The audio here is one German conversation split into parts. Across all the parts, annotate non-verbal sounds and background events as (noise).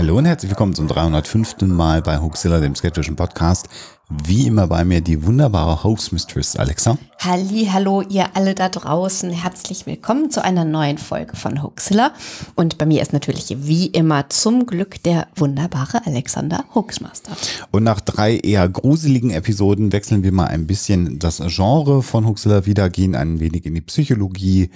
Hallo und herzlich willkommen zum 305. Mal bei Hoaxilla, dem skeptischen Podcast. Wie immer bei mir die wunderbare Hoax Mistress Alexa. Halli, hallo ihr alle da draußen. Herzlich willkommen zu einer neuen Folge von Hoaxilla. Und bei mir ist natürlich wie immer zum Glück der wunderbare Alexander Hoaxmaster. Und nach drei eher gruseligen Episoden wechseln wir mal ein bisschen das Genre von Hoaxilla wieder, gehen ein wenig in die Psychologie,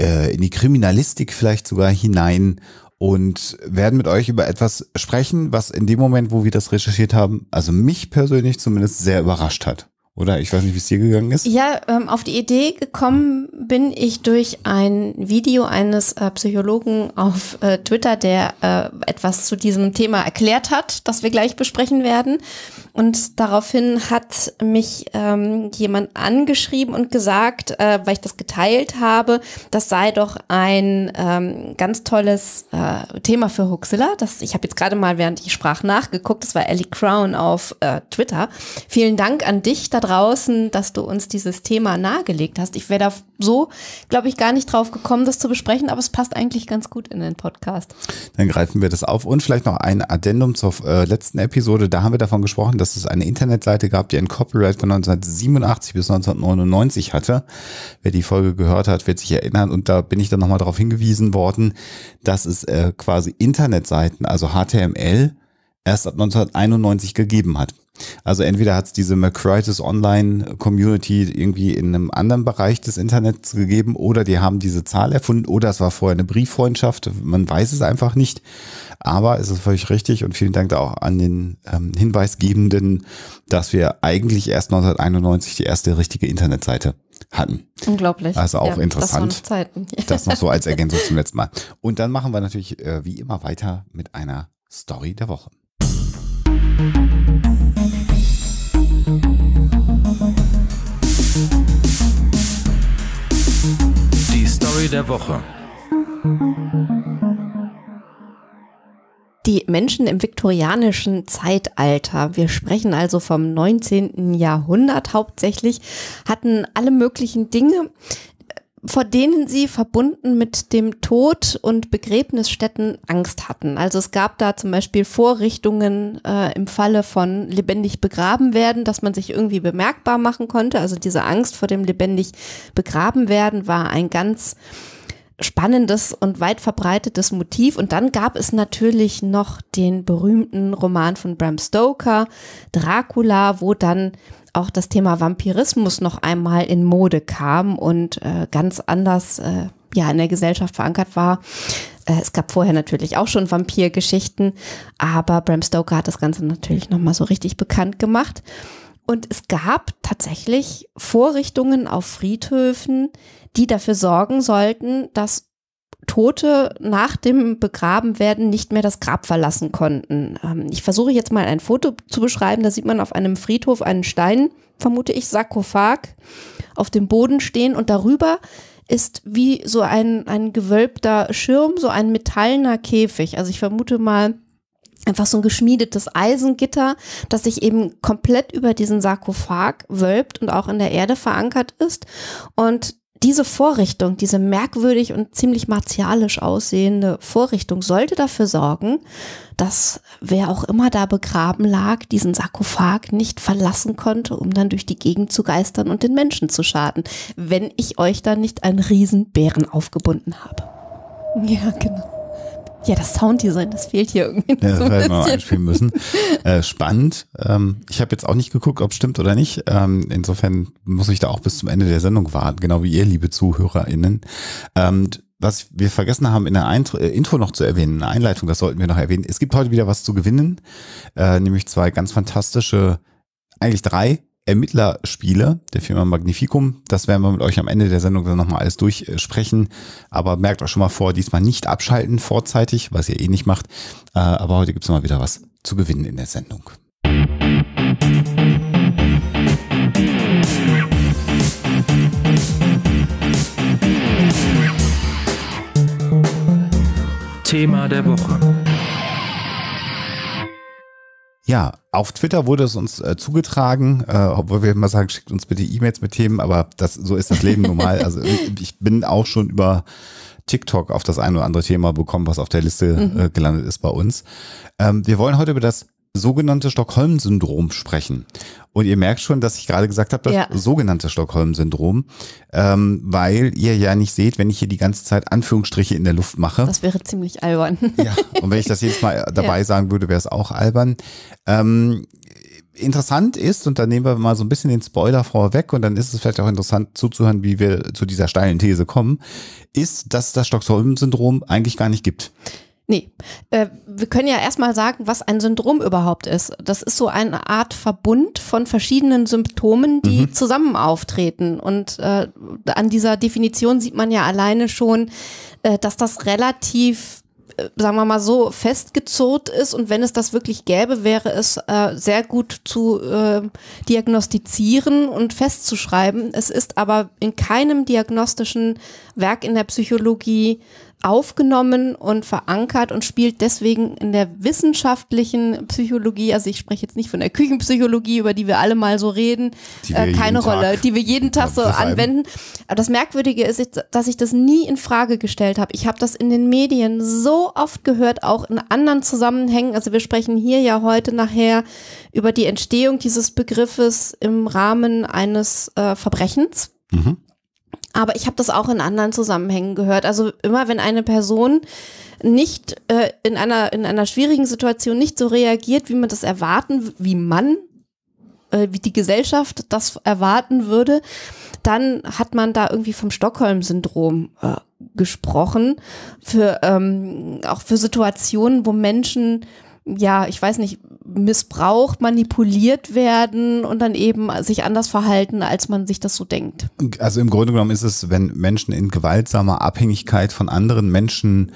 äh, in die Kriminalistik vielleicht sogar hinein und werden mit euch über etwas sprechen, was in dem Moment, wo wir das recherchiert haben, also mich persönlich zumindest sehr überrascht hat. Oder ich weiß nicht, wie es dir gegangen ist. Ja, ähm, auf die Idee gekommen bin ich durch ein Video eines äh, Psychologen auf äh, Twitter, der äh, etwas zu diesem Thema erklärt hat, das wir gleich besprechen werden. Und daraufhin hat mich ähm, jemand angeschrieben und gesagt, äh, weil ich das geteilt habe, das sei doch ein ähm, ganz tolles äh, Thema für Huxilla. Das, ich habe jetzt gerade mal, während ich sprach, nachgeguckt. Das war Ellie Crown auf äh, Twitter. Vielen Dank an dich da draußen, dass du uns dieses Thema nahegelegt hast. Ich wäre da so, glaube ich, gar nicht drauf gekommen, das zu besprechen, aber es passt eigentlich ganz gut in den Podcast. Dann greifen wir das auf und vielleicht noch ein Addendum zur äh, letzten Episode. Da haben wir davon gesprochen, dass es eine Internetseite gab, die ein Copyright von 1987 bis 1999 hatte. Wer die Folge gehört hat, wird sich erinnern und da bin ich dann nochmal darauf hingewiesen worden, dass es äh, quasi Internetseiten, also HTML, erst ab 1991 gegeben hat. Also entweder hat es diese Macritis Online Community irgendwie in einem anderen Bereich des Internets gegeben oder die haben diese Zahl erfunden oder es war vorher eine Brieffreundschaft. Man weiß es einfach nicht. Aber es ist völlig richtig und vielen Dank da auch an den ähm, Hinweisgebenden, dass wir eigentlich erst 1991 die erste richtige Internetseite hatten. Unglaublich. Also auch ja, interessant. Das, Zeiten. (laughs) das noch so als Ergänzung zum letzten Mal. Und dann machen wir natürlich äh, wie immer weiter mit einer Story der Woche. Musik Die Story der Woche. Die Menschen im viktorianischen Zeitalter, wir sprechen also vom 19. Jahrhundert hauptsächlich, hatten alle möglichen Dinge, vor denen sie verbunden mit dem Tod und Begräbnisstätten Angst hatten. Also es gab da zum Beispiel Vorrichtungen äh, im Falle von lebendig begraben werden, dass man sich irgendwie bemerkbar machen konnte. Also diese Angst vor dem lebendig begraben werden war ein ganz spannendes und weit verbreitetes Motiv. Und dann gab es natürlich noch den berühmten Roman von Bram Stoker, Dracula, wo dann auch das Thema Vampirismus noch einmal in Mode kam und äh, ganz anders äh, ja in der Gesellschaft verankert war. Äh, es gab vorher natürlich auch schon Vampirgeschichten, aber Bram Stoker hat das Ganze natürlich noch mal so richtig bekannt gemacht. Und es gab tatsächlich Vorrichtungen auf Friedhöfen, die dafür sorgen sollten, dass Tote nach dem Begrabenwerden nicht mehr das Grab verlassen konnten. Ähm, ich versuche jetzt mal ein Foto zu beschreiben. Da sieht man auf einem Friedhof einen Stein, vermute ich, Sarkophag, auf dem Boden stehen und darüber ist wie so ein, ein gewölbter Schirm, so ein metallener Käfig. Also ich vermute mal, einfach so ein geschmiedetes Eisengitter, das sich eben komplett über diesen Sarkophag wölbt und auch in der Erde verankert ist. Und diese Vorrichtung, diese merkwürdig und ziemlich martialisch aussehende Vorrichtung sollte dafür sorgen, dass wer auch immer da begraben lag, diesen Sarkophag nicht verlassen konnte, um dann durch die Gegend zu geistern und den Menschen zu schaden, wenn ich euch da nicht einen Riesenbären aufgebunden habe. Ja, genau. Ja, das Sounddesign, das fehlt hier irgendwie. Ja, das so wir mal einspielen müssen. Äh, spannend. Ähm, ich habe jetzt auch nicht geguckt, ob es stimmt oder nicht. Ähm, insofern muss ich da auch bis zum Ende der Sendung warten, genau wie ihr, liebe ZuhörerInnen. Ähm, was wir vergessen haben, in der Eintro, äh, Intro noch zu erwähnen, in der Einleitung, das sollten wir noch erwähnen. Es gibt heute wieder was zu gewinnen, äh, nämlich zwei ganz fantastische, eigentlich drei Ermittlerspiele der Firma Magnificum. Das werden wir mit euch am Ende der Sendung dann nochmal alles durchsprechen. Aber merkt euch schon mal vor, diesmal nicht abschalten vorzeitig, was ihr eh nicht macht. Äh, aber heute gibt es mal wieder was zu gewinnen in der Sendung. Thema der Woche. Ja, auf Twitter wurde es uns äh, zugetragen, äh, obwohl wir immer sagen, schickt uns bitte E-Mails mit Themen, aber das, so ist das Leben normal. Also (laughs) ich bin auch schon über TikTok auf das ein oder andere Thema bekommen, was auf der Liste äh, mhm. gelandet ist bei uns. Ähm, wir wollen heute über das sogenannte Stockholm-Syndrom sprechen. Und ihr merkt schon, dass ich gerade gesagt habe, das ja. sogenannte Stockholm-Syndrom, ähm, weil ihr ja nicht seht, wenn ich hier die ganze Zeit Anführungsstriche in der Luft mache. Das wäre ziemlich albern. ja, und wenn ich das jedes Mal (laughs) dabei ja. sagen würde, wäre es auch albern. Ähm, interessant ist, und da nehmen wir mal so ein bisschen den Spoiler vorweg, und dann ist es vielleicht auch interessant zuzuhören, wie wir zu dieser steilen These kommen, ist, dass das Stockholm-Syndrom eigentlich gar nicht gibt. Nee, äh, wir können ja erstmal sagen, was ein Syndrom überhaupt ist. Das ist so eine Art Verbund von verschiedenen Symptomen, die mhm. zusammen auftreten. Und äh, an dieser Definition sieht man ja alleine schon, äh, dass das relativ äh, sagen wir mal so, festgezurrt ist und wenn es das wirklich gäbe, wäre es äh, sehr gut zu äh, diagnostizieren und festzuschreiben. Es ist aber in keinem diagnostischen Werk in der Psychologie aufgenommen und verankert und spielt deswegen in der wissenschaftlichen Psychologie, also ich spreche jetzt nicht von der Küchenpsychologie, über die wir alle mal so reden, äh, keine Rolle, Tag die wir jeden Tag so anwenden. Aber das Merkwürdige ist, dass ich das nie in Frage gestellt habe. Ich habe das in den Medien so oft gehört, auch in anderen Zusammenhängen. Also wir sprechen hier ja heute nachher über die Entstehung dieses Begriffes im Rahmen eines äh, Verbrechens. Mhm. Aber ich habe das auch in anderen Zusammenhängen gehört. Also immer, wenn eine Person nicht äh, in, einer, in einer schwierigen Situation nicht so reagiert, wie man das erwarten, wie man, äh, wie die Gesellschaft das erwarten würde, dann hat man da irgendwie vom Stockholm-Syndrom äh, gesprochen. Für, ähm, auch für Situationen, wo Menschen ja, ich weiß nicht, missbraucht, manipuliert werden und dann eben sich anders verhalten, als man sich das so denkt. Also im Grunde genommen ist es, wenn Menschen in gewaltsamer Abhängigkeit von anderen Menschen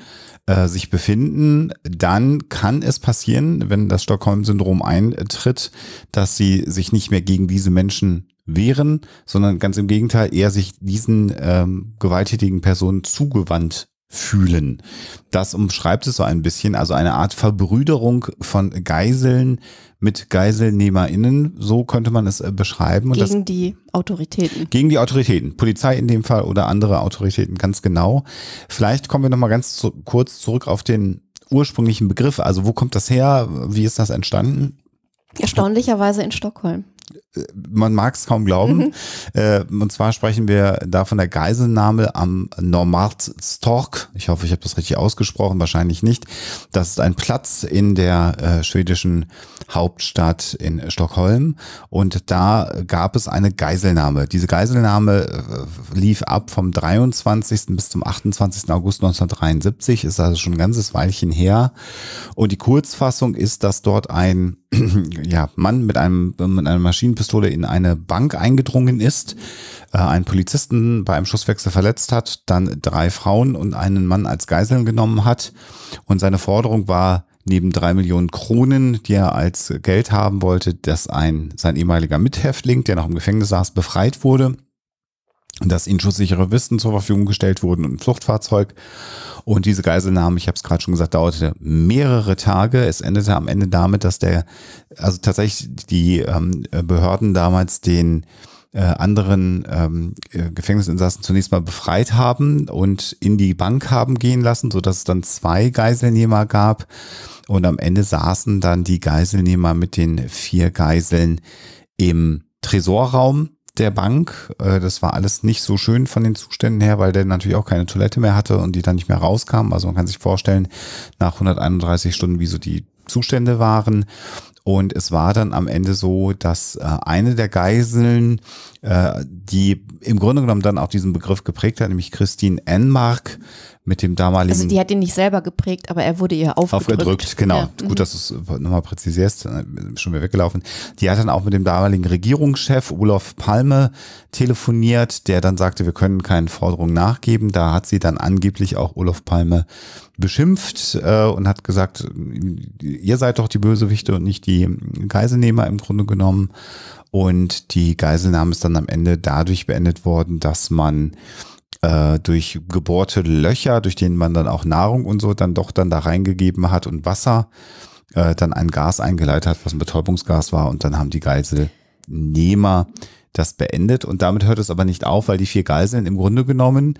äh, sich befinden, dann kann es passieren, wenn das Stockholm-Syndrom eintritt, dass sie sich nicht mehr gegen diese Menschen wehren, sondern ganz im Gegenteil eher sich diesen ähm, gewalttätigen Personen zugewandt fühlen. Das umschreibt es so ein bisschen, also eine Art Verbrüderung von Geiseln mit GeiselnehmerInnen, so könnte man es äh, beschreiben. Und gegen das, die Autoritäten. Gegen die Autoritäten, Polizei in dem Fall oder andere Autoritäten, ganz genau. Vielleicht kommen wir nochmal ganz zu, kurz zurück auf den ursprünglichen Begriff, also wo kommt das her, wie ist das entstanden? Erstaunlicherweise in Stockholm. Äh, man mag es kaum glauben. Mhm. Äh, und zwar sprechen wir da von der Geiselnahme am Normartstork. Ich hoffe, ich habe das richtig ausgesprochen, wahrscheinlich nicht. Das ist ein Platz in der äh, schwedischen Hauptstadt in Stockholm. Und da gab es eine Geiselnahme. Diese Geiselnahme äh, lief ab vom 23. bis zum 28. August 1973, ist also schon ein ganzes Weilchen her. Und die Kurzfassung ist, dass dort ein (clears throat) ja, Mann mit, einem, mit einer Maschinenpistole in eine Bank eingedrungen ist, äh, einen Polizisten bei einem Schusswechsel verletzt hat, dann drei Frauen und einen Mann als Geiseln genommen hat. Und seine Forderung war, neben drei Millionen Kronen, die er als Geld haben wollte, dass ein, sein ehemaliger Mithäftling, der noch im Gefängnis saß, befreit wurde dass ihnen schusssichere Wissen zur Verfügung gestellt wurden und ein Fluchtfahrzeug. Und diese Geiselnahme, ich habe es gerade schon gesagt, dauerte mehrere Tage. Es endete am Ende damit, dass der, also tatsächlich die ähm, Behörden damals den äh, anderen ähm, äh, Gefängnisinsassen zunächst mal befreit haben und in die Bank haben gehen lassen, sodass es dann zwei Geiselnehmer gab. Und am Ende saßen dann die Geiselnehmer mit den vier Geiseln im Tresorraum der Bank. Äh, das war alles nicht so schön von den Zuständen her, weil der natürlich auch keine Toilette mehr hatte und die dann nicht mehr rauskam. Also man kann sich vorstellen, nach 131 Stunden, wie so die Zustände waren. Und es war dann am Ende so, dass äh, eine der Geiseln, äh, die im Grunde genommen dann auch diesen Begriff geprägt hat, nämlich Christine Enmark, mit dem damaligen. Also die hat ihn nicht selber geprägt, aber er wurde ihr aufgedrückt. Aufgedrückt, genau. Ja. Gut, mhm. dass du es äh, nochmal präzisierst, schon wieder weggelaufen. Die hat dann auch mit dem damaligen Regierungschef Olaf Palme telefoniert, der dann sagte, wir können keinen Forderungen nachgeben. Da hat sie dann angeblich auch Olaf Palme beschimpft äh, und hat gesagt, ihr seid doch die Bösewichte und nicht die Geiselnehmer im Grunde genommen. Und die Geiselnahme ist dann am Ende dadurch beendet worden, dass man äh, durch gebohrte Löcher, durch denen man dann auch Nahrung und so dann doch dann da reingegeben hat und Wasser, äh, dann ein Gas eingeleitet hat, was ein Betäubungsgas war und dann haben die Geiselnehmer das beendet und damit hört es aber nicht auf, weil die vier Geiseln im Grunde genommen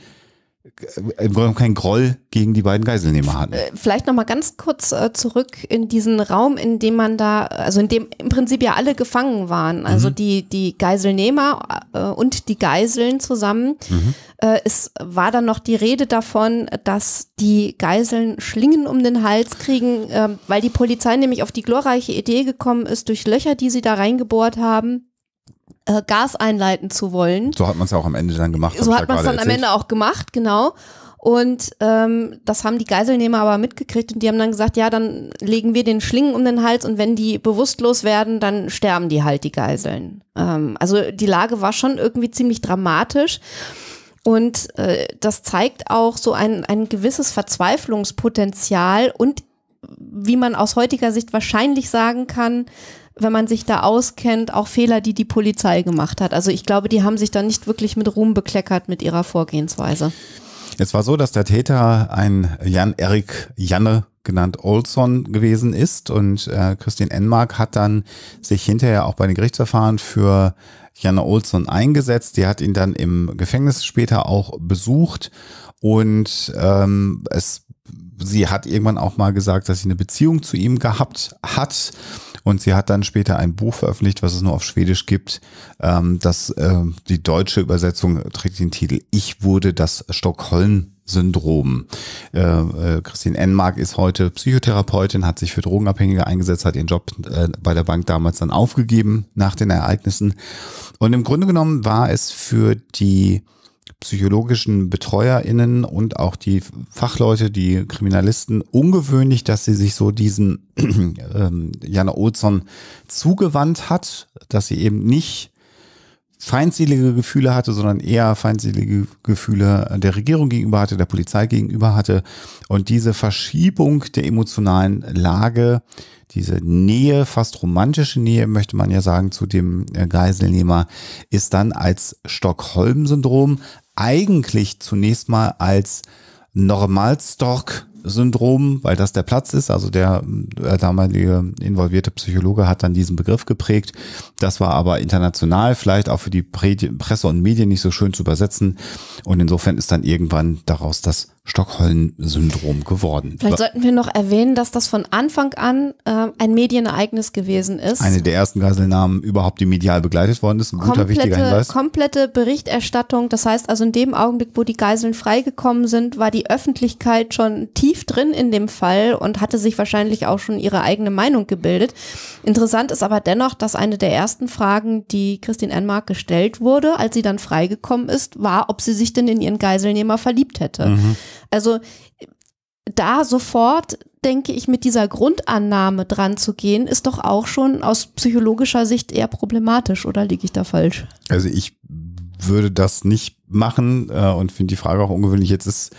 im Grunde keinen Groll gegen die beiden Geiselnehmer hatten. Äh, vielleicht nochmal ganz kurz äh, zurück in diesen Raum, in dem man da, also in dem im Prinzip ja alle gefangen waren. Also mhm. die, die Geiselnehmer äh, und die Geiseln zusammen. Mhm. es war dann noch die Rede davon, dass die Geiseln Schlingen um den Hals kriegen, ähm, weil die Polizei nämlich auf die glorreiche Idee gekommen ist, durch Löcher, die sie da reingebohrt haben, äh, Gas einleiten zu wollen. So hat man es ja auch am Ende dann gemacht. So hat man es dann erzählt. am Ende auch gemacht, genau. Und ähm, das haben die Geiselnehmer aber mitgekriegt und die haben dann gesagt, ja, dann legen wir den Schlingen um den Hals und wenn die bewusstlos werden, dann sterben die halt, die Geiseln. Ähm, also die Lage war schon irgendwie ziemlich dramatisch. Und äh, das zeigt auch so ein, ein gewisses Verzweiflungspotenzial und wie man aus heutiger Sicht wahrscheinlich sagen kann, wenn man sich da auskennt, auch Fehler, die die Polizei gemacht hat. Also ich glaube, die haben sich da nicht wirklich mit Ruhm bekleckert mit ihrer Vorgehensweise. Es war so, dass der Täter ein Jan-Erik Janne genannt Olson gewesen ist und äh, Christine Enmark hat dann sich hinterher auch bei den Gerichtsverfahren für Janne Olson eingesetzt. Die hat ihn dann im Gefängnis später auch besucht und ähm, es, sie hat irgendwann auch mal gesagt, dass sie eine Beziehung zu ihm gehabt hat und sie hat dann später ein Buch veröffentlicht, was es nur auf Schwedisch gibt. Ähm, das, äh, die deutsche Übersetzung trägt den Titel Ich wurde das Stockholm Syndrom. Äh, äh, Christine Enmark ist heute Psychotherapeutin, hat sich für Drogenabhängige eingesetzt, hat ihren Job äh, bei der Bank damals dann aufgegeben nach den Ereignissen. Und im Grunde genommen war es für die psychologischen BetreuerInnen und auch die Fachleute, die Kriminalisten, ungewöhnlich, dass sie sich so diesem (clears throat) ähm, Jana Olsson zugewandt hat, dass sie eben nicht feindselige Gefühle hatte, sondern eher feindselige Gefühle der Regierung gegenüber hatte, der Polizei gegenüber hatte. Und diese Verschiebung der emotionalen Lage, diese Nähe, fast romantische Nähe, möchte man ja sagen, zu dem äh, Geiselnehmer, ist dann als Stockholm-Syndrom eigentlich zunächst mal als Normalstalk-Syndrom, weil das der Platz ist. Also der äh, damalige involvierte Psychologe hat dann diesen Begriff geprägt. Das war aber international vielleicht auch für die Presse und Medien nicht so schön zu übersetzen. Und insofern ist dann irgendwann daraus das Stockholm-Syndrom geworden. Vielleicht sollten wir noch erwähnen, dass das von Anfang an äh, ein Medienereignis gewesen ist. Eine der ersten Geiselnahmen überhaupt, die medial begleitet worden ist. Ein komplette, guter, wichtiger Hinweis. Komplette Berichterstattung. Das heißt also, in dem Augenblick, wo die Geiseln freigekommen sind, war die Öffentlichkeit schon tief drin in dem Fall und hatte sich wahrscheinlich auch schon ihre eigene Meinung gebildet. Interessant ist aber dennoch, dass eine der ersten Fragen, die Christine Enmark gestellt wurde, als sie dann freigekommen ist, war, ob sie sich denn in ihren Geiselnehmer verliebt hätte. Mhm. Also da sofort, denke ich, mit dieser Grundannahme dran zu gehen, ist doch auch schon aus psychologischer Sicht eher problematisch, oder liege ich da falsch? Also ich würde das nicht machen äh, und finde die Frage auch ungewöhnlich. Jetzt ist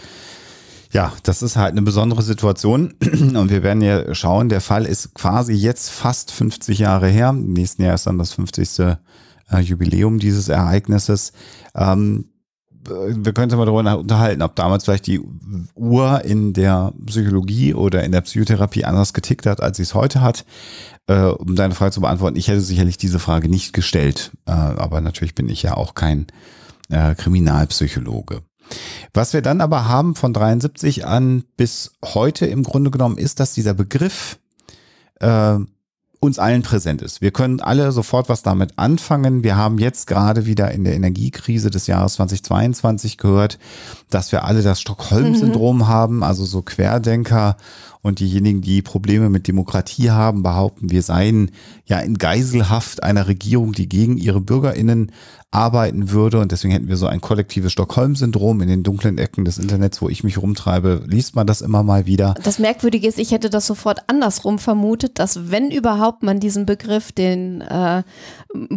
ja, das ist halt eine besondere Situation (clears throat) und wir werden ja schauen, der Fall ist quasi jetzt fast 50 Jahre her. Im nächsten Jahr ist dann das 50. Äh, Jubiläum dieses Ereignisses. Ähm, wir können uns mal darüber unterhalten, ob damals vielleicht die Uhr in der Psychologie oder in der Psychotherapie anders getickt hat, als sie es heute hat. Äh, um deine Frage zu beantworten, ich hätte sicherlich diese Frage nicht gestellt, äh, aber natürlich bin ich ja auch kein äh, Kriminalpsychologe. Was wir dann aber haben von 73 an bis heute im Grunde genommen ist, dass dieser Begriff äh, uns allen präsent ist. Wir können alle sofort was damit anfangen. Wir haben jetzt gerade wieder in der Energiekrise des Jahres 2022 gehört, dass wir alle das Stockholm-Syndrom mhm. haben, also so Querdenker und diejenigen, die Probleme mit Demokratie haben, behaupten, wir seien ja in Geiselhaft einer Regierung, die gegen ihre BürgerInnen arbeiten würde. Und deswegen hätten wir so ein kollektives Stockholm-Syndrom in den dunklen Ecken des Internets, wo ich mich rumtreibe, liest man das immer mal wieder. Das Merkwürdige ist, ich hätte das sofort andersrum vermutet, dass wenn überhaupt man diesen Begriff den äh,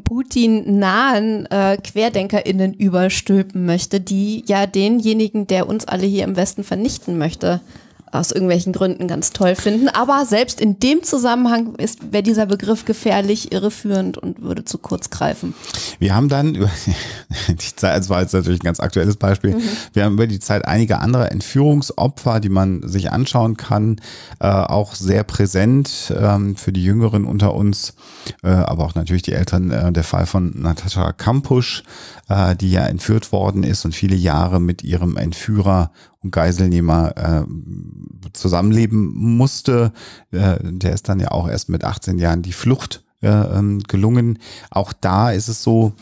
Putin-nahen äh, QuerdenkerInnen überstülpen möchte, die ja denjenigen, der uns alle hier im Westen vernichten möchte, aus irgendwelchen Gründen ganz toll finden. Aber selbst in dem Zusammenhang wäre dieser Begriff gefährlich, irreführend und würde zu kurz greifen. Wir haben dann (laughs) das war jetzt natürlich ein ganz aktuelles Beispiel, mhm. wir haben über die Zeit einige andere Entführungsopfer, die man sich anschauen kann, äh, auch sehr präsent ähm, für die Jüngeren unter uns, äh, aber auch natürlich die Eltern, äh, der Fall von Natascha Kampusch, äh, die ja entführt worden ist und viele Jahre mit ihrem Entführer und Geiselnehmer äh, zusammenleben musste. Äh, der ist dann ja auch erst mit 18 Jahren die Flucht äh, ähm, gelungen. Auch da ist es so,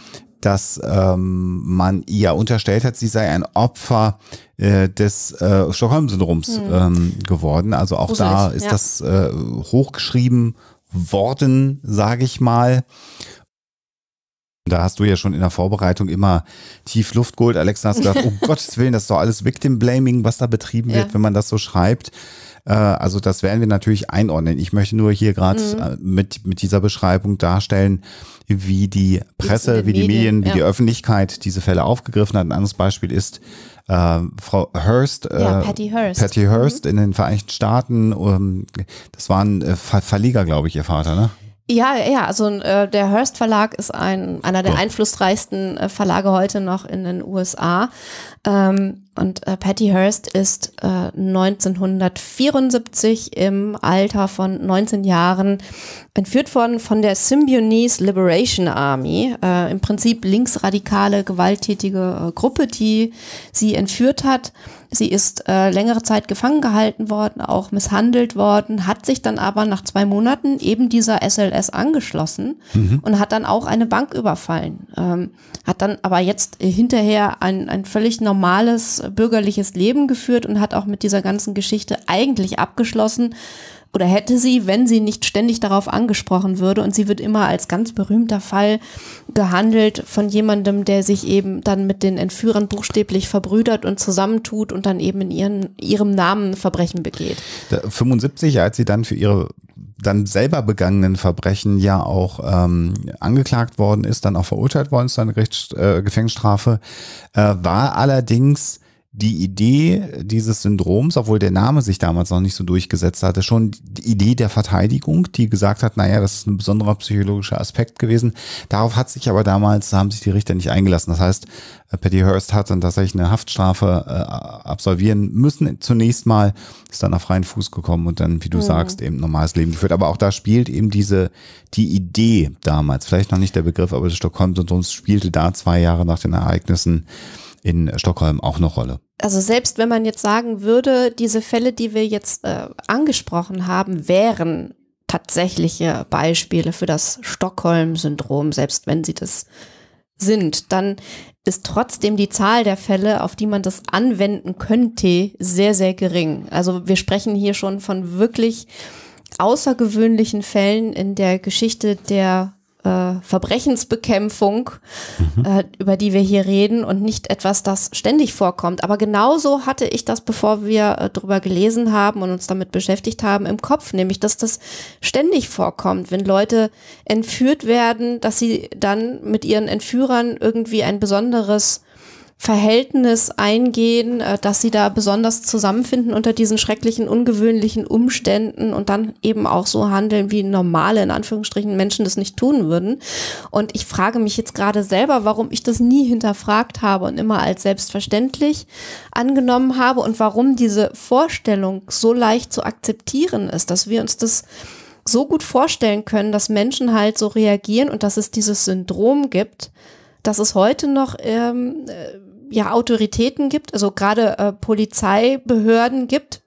dass ähm, man ihr unterstellt hat, sie sei ein Opfer äh, des äh, Stockholm-Syndroms hm. ähm, geworden. Also auch Gruselig, da ist ja. das äh, hochgeschrieben worden, sage ich mal. Da hast du ja schon in der Vorbereitung immer tief Luft geholt. Alexa hast gesagt, (laughs) um Gottes Willen, das ist doch alles Victim Blaming, was da betrieben wird, ja. wenn man das so schreibt. Äh, also das werden wir natürlich einordnen. Ich möchte nur hier gerade mhm. Äh, mit, mit dieser Beschreibung darstellen, wie die Presse, wie die Medien, Medien wie ja. die Öffentlichkeit diese Fälle aufgegriffen hat. Ein anderes Beispiel ist äh, Frau Hearst, äh, ja, Patty Hearst, Patty Hearst mhm. in den Vereinigten Staaten. Um, ähm, das war ein äh, Ver Verleger, glaube ich, ihr Vater, ne? Ja, ja, also äh, der Hearst Verlag ist ein, einer der einflussreichsten äh, Verlage heute noch in den USA. Ähm, und äh, Patty Hearst ist äh, 1974 im Alter von 19 Jahren entführt worden von der Symbionese Liberation Army, äh, im Prinzip linksradikale, gewalttätige äh, Gruppe, die sie entführt hat. Sie ist äh, längere Zeit gefangen gehalten worden, auch misshandelt worden, hat sich dann aber nach zwei Monaten eben dieser SLS angeschlossen mhm. und hat dann auch eine Bank überfallen. Ähm, hat dann aber jetzt hinterher ein, ein völlig normales äh, bürgerliches Leben geführt und hat auch mit dieser ganzen Geschichte eigentlich abgeschlossen oder hätte sie, wenn sie nicht ständig darauf angesprochen würde. Und sie wird immer als ganz berühmter Fall gehandelt von jemandem, der sich eben dann mit den Entführern buchstäblich verbrüdert und zusammentut und dann eben in ihren, ihrem Namen Verbrechen begeht. 75, als sie dann für ihre dann selber begangenen Verbrechen ja auch ähm, angeklagt worden ist, dann auch verurteilt worden ist, dann äh, Gefängnisstrafe, äh, war allerdings die Idee dieses Syndroms, obwohl der Name sich damals noch nicht so durchgesetzt hatte, schon die Idee der Verteidigung, die gesagt hat, naja, das ist ein besonderer psychologischer Aspekt gewesen. Darauf hat sich aber damals, haben sich die Richter nicht eingelassen. Das heißt, äh, Patty Hearst hat dann tatsächlich eine Haftstrafe äh, absolvieren müssen. Zunächst mal ist dann auf freien Fuß gekommen und dann, wie du mhm. sagst, eben normales Leben geführt. Aber auch da spielt eben diese, die Idee damals, vielleicht noch nicht der Begriff, aber das Stockholm-Syndrom spielte da zwei Jahre nach den Ereignissen in Stockholm auch eine Rolle. Also selbst wenn man jetzt sagen würde, diese Fälle, die wir jetzt äh, angesprochen haben, wären tatsächliche Beispiele für das Stockholm-Syndrom, selbst wenn sie das sind, dann ist trotzdem die Zahl der Fälle, auf die man das anwenden könnte, sehr, sehr gering. Also wir sprechen hier schon von wirklich außergewöhnlichen Fällen in der Geschichte der äh, Verbrechensbekämpfung, mhm. äh, über die wir hier reden und nicht etwas, das ständig vorkommt. Aber genauso hatte ich das, bevor wir äh, drüber gelesen haben und uns damit beschäftigt haben, im Kopf, nämlich, dass das ständig vorkommt, wenn Leute entführt werden, dass sie dann mit ihren Entführern irgendwie ein besonderes Verhältnis eingehen, äh, dass sie da besonders zusammenfinden unter diesen schrecklichen, ungewöhnlichen Umständen und dann eben auch so handeln, wie normale, in Anführungsstrichen, Menschen das nicht tun würden. Und ich frage mich jetzt gerade selber, warum ich das nie hinterfragt habe und immer als selbstverständlich angenommen habe und warum diese Vorstellung so leicht zu akzeptieren ist, dass wir uns das so gut vorstellen können, dass Menschen halt so reagieren und dass es dieses Syndrom gibt, dass es heute noch ähm, äh, ja Autoritäten gibt, also gerade äh, Polizeibehörden gibt,